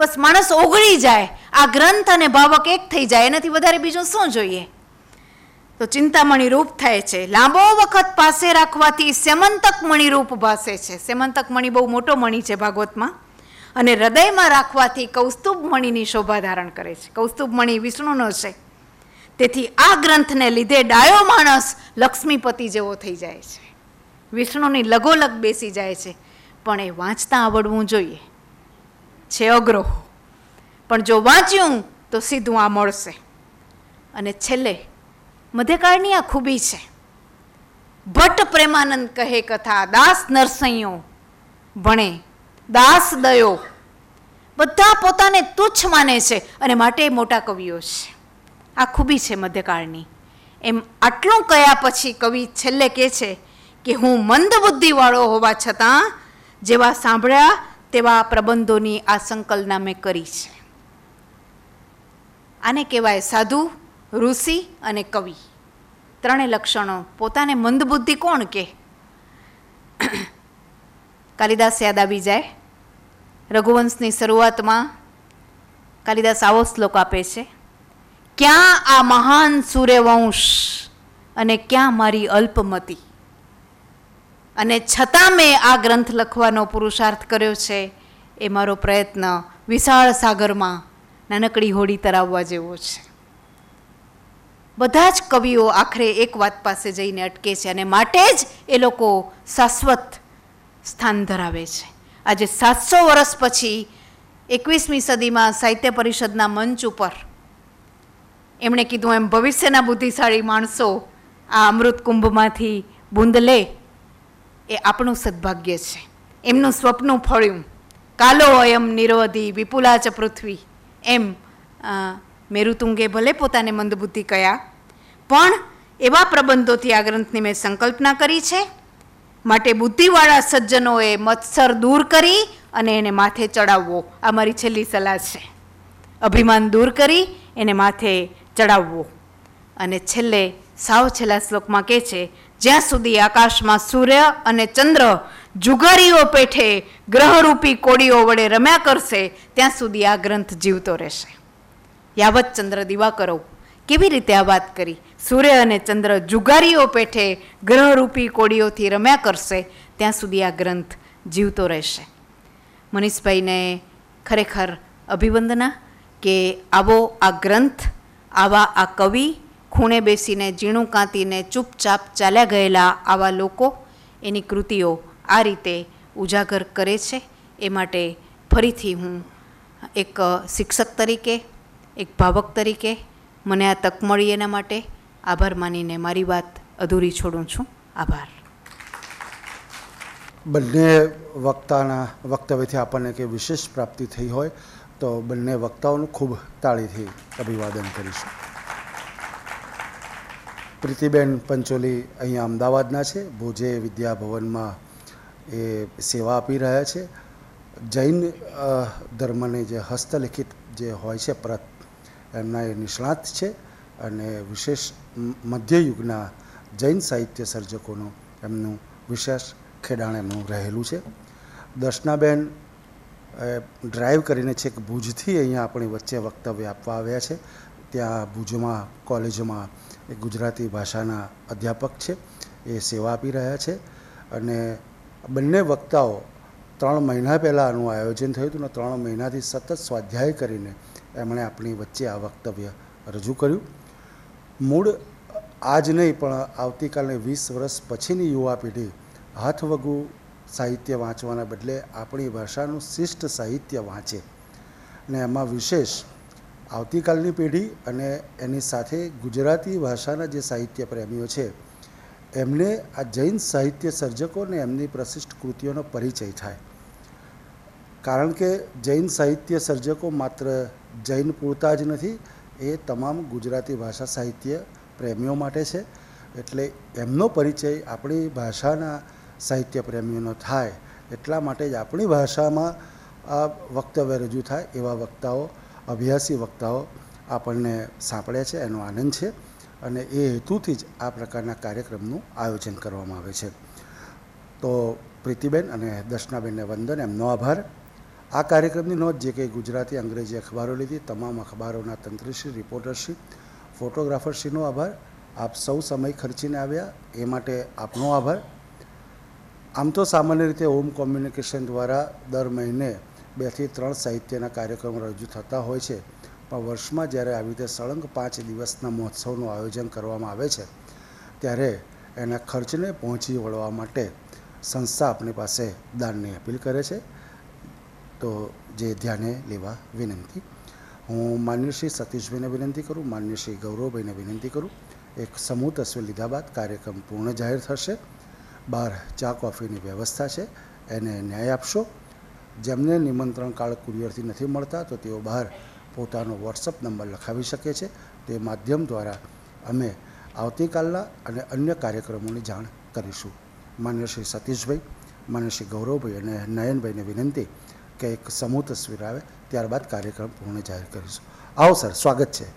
બસ માણસ ઓગળી જાય આ ગ્રંથ અને ભાવક એક થઈ જાય એનાથી વધારે બીજું શું જોઈએ તો ચિંતામણી રૂપ થાય છે લાંબો વખત પાસે રાખવાથી સેમંતક મણી રૂપ ભાસે છે સેમંતક મણી બહુ મોટો મણી છે ભાગવતમાં અને હૃદયમાં રાખવાથી કૌસ્તુભ મણીની શોભા ધારણ કરે છે કૌસ્તુભ મણી વિષ્ણુનો છે તેથી આ ગ્રંથને લીધે ડાયો માણસ લક્ષ્મીપતિ જેવો થઈ જાય છે વિષ્ણુની લગોલગ બેસી જાય છે પણ એ વાંચતા આવડવું જોઈએ છે અઘરો પણ જો વાંચ્યું તો સીધું આ મળશે અને છેલ્લે મધ્યકાળની આ ખૂબી છે ભટ્ટ પ્રેમાનંદ કહે કથા દાસ નરસૈયો ભણે દાસ દયો બધા પોતાને તુચ્છ માને છે અને માટે મોટા કવિઓ છે આ ખૂબી છે મધ્યકાળની એમ આટલું કયા પછી કવિ છેલ્લે કહે છે કે હું મંદબુદ્ધિવાળો હોવા છતાં જેવા સાંભળ્યા તેવા પ્રબંધોની આ સંકલના મેં કરી છે આને કહેવાય સાધુ ઋષિ અને કવિ ત્રણે લક્ષણો પોતાને મંદબુદ્ધિ કોણ કે કાલિદાસ યાદ આવી જાય રઘુવંશની શરૂઆતમાં કાલિદાસ આવો શ્લોક આપે છે ક્યાં આ મહાન સૂર્યવંશ અને ક્યાં મારી અલ્પમતી અને છતાં મેં આ ગ્રંથ લખવાનો પુરુષાર્થ કર્યો છે એ મારો પ્રયત્ન વિશાળ સાગરમાં નાનકડી હોડી તરાવવા જેવો છે બધા જ કવિઓ આખરે એક વાત પાસે જઈને અટકે છે અને માટે જ એ લોકો શાશ્વત સ્થાન ધરાવે છે આજે સાતસો વર્ષ પછી એકવીસમી સદીમાં સાહિત્ય પરિષદના મંચ ઉપર એમણે કીધું એમ ભવિષ્યના બુદ્ધિશાળી માણસો આ અમૃત કુંભમાંથી બુંદ લે એ આપણું સદભાગ્ય છે એમનું સ્વપ્ન ફળ્યું કાલો અયમ નિરોધી વિપુલાચ પૃથ્વી એમ મેરુતુંગે ભલે પોતાને મંદબુદ્ધિ કયા પણ એવા પ્રબંધોથી આ ગ્રંથની મેં સંકલ્પના કરી છે માટે બુદ્ધિવાળા સજ્જનોએ મત્સર દૂર કરી અને એને માથે ચડાવવો આ મારી છેલ્લી સલાહ છે અભિમાન દૂર કરી એને માથે ચડાવવો અને છેલ્લે સાવ છેલ્લા શ્લોકમાં કહે છે જ્યાં સુધી આકાશમાં સૂર્ય અને ચંદ્ર જુગારીઓ પેઠે ગ્રહરૂપી કોડીઓ વડે રમ્યા કરશે ત્યાં સુધી આ ગ્રંથ જીવતો રહેશે યાવત ચંદ્ર દીવા કરો કેવી રીતે આ વાત કરી સૂર્ય અને ચંદ્ર જુગારીઓ પેઠે ગ્રહરૂપી કોડીઓથી રમ્યા કરશે ત્યાં સુધી આ ગ્રંથ જીવતો રહેશે મનીષભાઈને ખરેખર અભિવંદના કે આવો આ ગ્રંથ આવા આ કવિ ખૂણે બેસીને ઝીણું કાંતીને ચૂપચાપ ચાલ્યા ગયેલા આવા લોકો એની કૃતિઓ આ રીતે ઉજાગર કરે છે એ માટે ફરીથી હું એક શિક્ષક તરીકે એક ભાવક તરીકે મને આ તક મળી એના માટે આભાર માનીને મારી વાત અધૂરી છોડું છું આભાર
બંને વક્તાના વક્તવ્યથી આપણને કે વિશેષ પ્રાપ્તિ થઈ હોય તો બંને વક્તાઓનું ખૂબ તાળીથી અભિવાદન કરીશું પ્રીતિબેન પંચોલી અહીંયા અમદાવાદના છે ભુજે વિદ્યાભવનમાં એ સેવા આપી રહ્યા છે જૈન ધર્મની જે હસ્તલિખિત જે હોય છે પ્રત એમના એ નિષ્ણાત છે અને વિશેષ મધ્યયુગના જૈન સાહિત્ય સર્જકોનું એમનું વિશેષ ખેડાણ એમનું રહેલું છે દર્શનાબેન ડ્રાઈવ કરીને છેક ભુજથી અહીંયા આપણી વચ્ચે વક્તવ્ય આપવા આવ્યા છે ત્યાં ભુજમાં કોલેજમાં એ ગુજરાતી ભાષાના અધ્યાપક છે એ સેવા આપી રહ્યા છે અને બંને વક્તાઓ ત્રણ મહિના પહેલાં આનું આયોજન થયું હતું અને ત્રણ મહિનાથી સતત સ્વાધ્યાય કરીને એમણે આપણી વચ્ચે આ વક્તવ્ય રજૂ કર્યું મૂળ આજ નહીં પણ આવતીકાલે વીસ વર્ષ પછીની યુવા પેઢી હાથવગુ સાહિત્ય વાંચવાના બદલે આપણી ભાષાનું શિષ્ટ સાહિત્ય વાંચે અને એમાં વિશેષ આવતીકાલની પેઢી અને એની સાથે ગુજરાતી ભાષાના જે સાહિત્ય પ્રેમીઓ છે એમને આ જૈન સાહિત્ય સર્જકોને એમની પ્રશિષ્ટ કૃતિઓનો પરિચય થાય કારણ કે જૈન સાહિત્ય સર્જકો માત્ર જૈન પૂરતા જ નથી એ તમામ ગુજરાતી ભાષા સાહિત્ય પ્રેમીઓ માટે છે એટલે એમનો પરિચય આપણી ભાષાના સાહિત્ય પ્રેમીઓનો થાય એટલા માટે જ આપણી ભાષામાં આ વક્તવ્ય રજૂ થાય એવા વક્તાઓ અભ્યાસી વક્તાઓ આપણને સાંપડે છે એનો આનંદ છે અને એ હેતુથી જ આ પ્રકારના કાર્યક્રમનું આયોજન કરવામાં આવે છે તો પ્રીતિબેન અને દર્શનાબેનને વંદન એમનો આભાર આ કાર્યક્રમની નોંધ જે કંઈ ગુજરાતી અંગ્રેજી અખબારો લીધી તમામ અખબારોના તંત્રીશ્રી રિપોર્ટરશ્રી ફોટોગ્રાફરશ્રીનો આભાર આપ સૌ સમય ખર્ચીને આવ્યા એ માટે આપનો આભાર આમ તો સામાન્ય રીતે હોમ કોમ્યુનિકેશન દ્વારા દર મહિને બેથી ત્રણ સાહિત્યના કાર્યક્રમો રજૂ થતા હોય છે પણ વર્ષમાં જ્યારે આવી રીતે સળંગ પાંચ દિવસના મહોત્સવનું આયોજન કરવામાં આવે છે ત્યારે એના ખર્ચને પહોંચી વળવા માટે સંસ્થા આપણી પાસે દાનની અપીલ કરે છે તો જે ધ્યાને લેવા વિનંતી હું માન્ય શ્રી સતીશભાઈને વિનંતી કરું માન્ય શ્રી ગૌરવભાઈને વિનંતી કરું એક સમૂહ તસવીર લીધા બાદ કાર્યક્રમ પૂર્ણ જાહેર થશે બહાર ચા કોફીની વ્યવસ્થા છે એને ન્યાય આપશો જેમને નિમંત્રણ કાર્ડ કુરિયરથી નથી મળતા તો તેઓ બહાર પોતાનો વોટ્સઅપ નંબર લખાવી શકે છે તે માધ્યમ દ્વારા અમે આવતીકાલના અને અન્ય કાર્યક્રમોની જાણ કરીશું માન્ય શ્રી સતીશભાઈ માન્ય શ્રી ગૌરવભાઈ અને નયનભાઈને વિનંતી કે એક સમૂહ તસવીર આવે ત્યારબાદ કાર્યક્રમ પૂર્ણ જાહેર કરીશું આવો સર સ્વાગત છે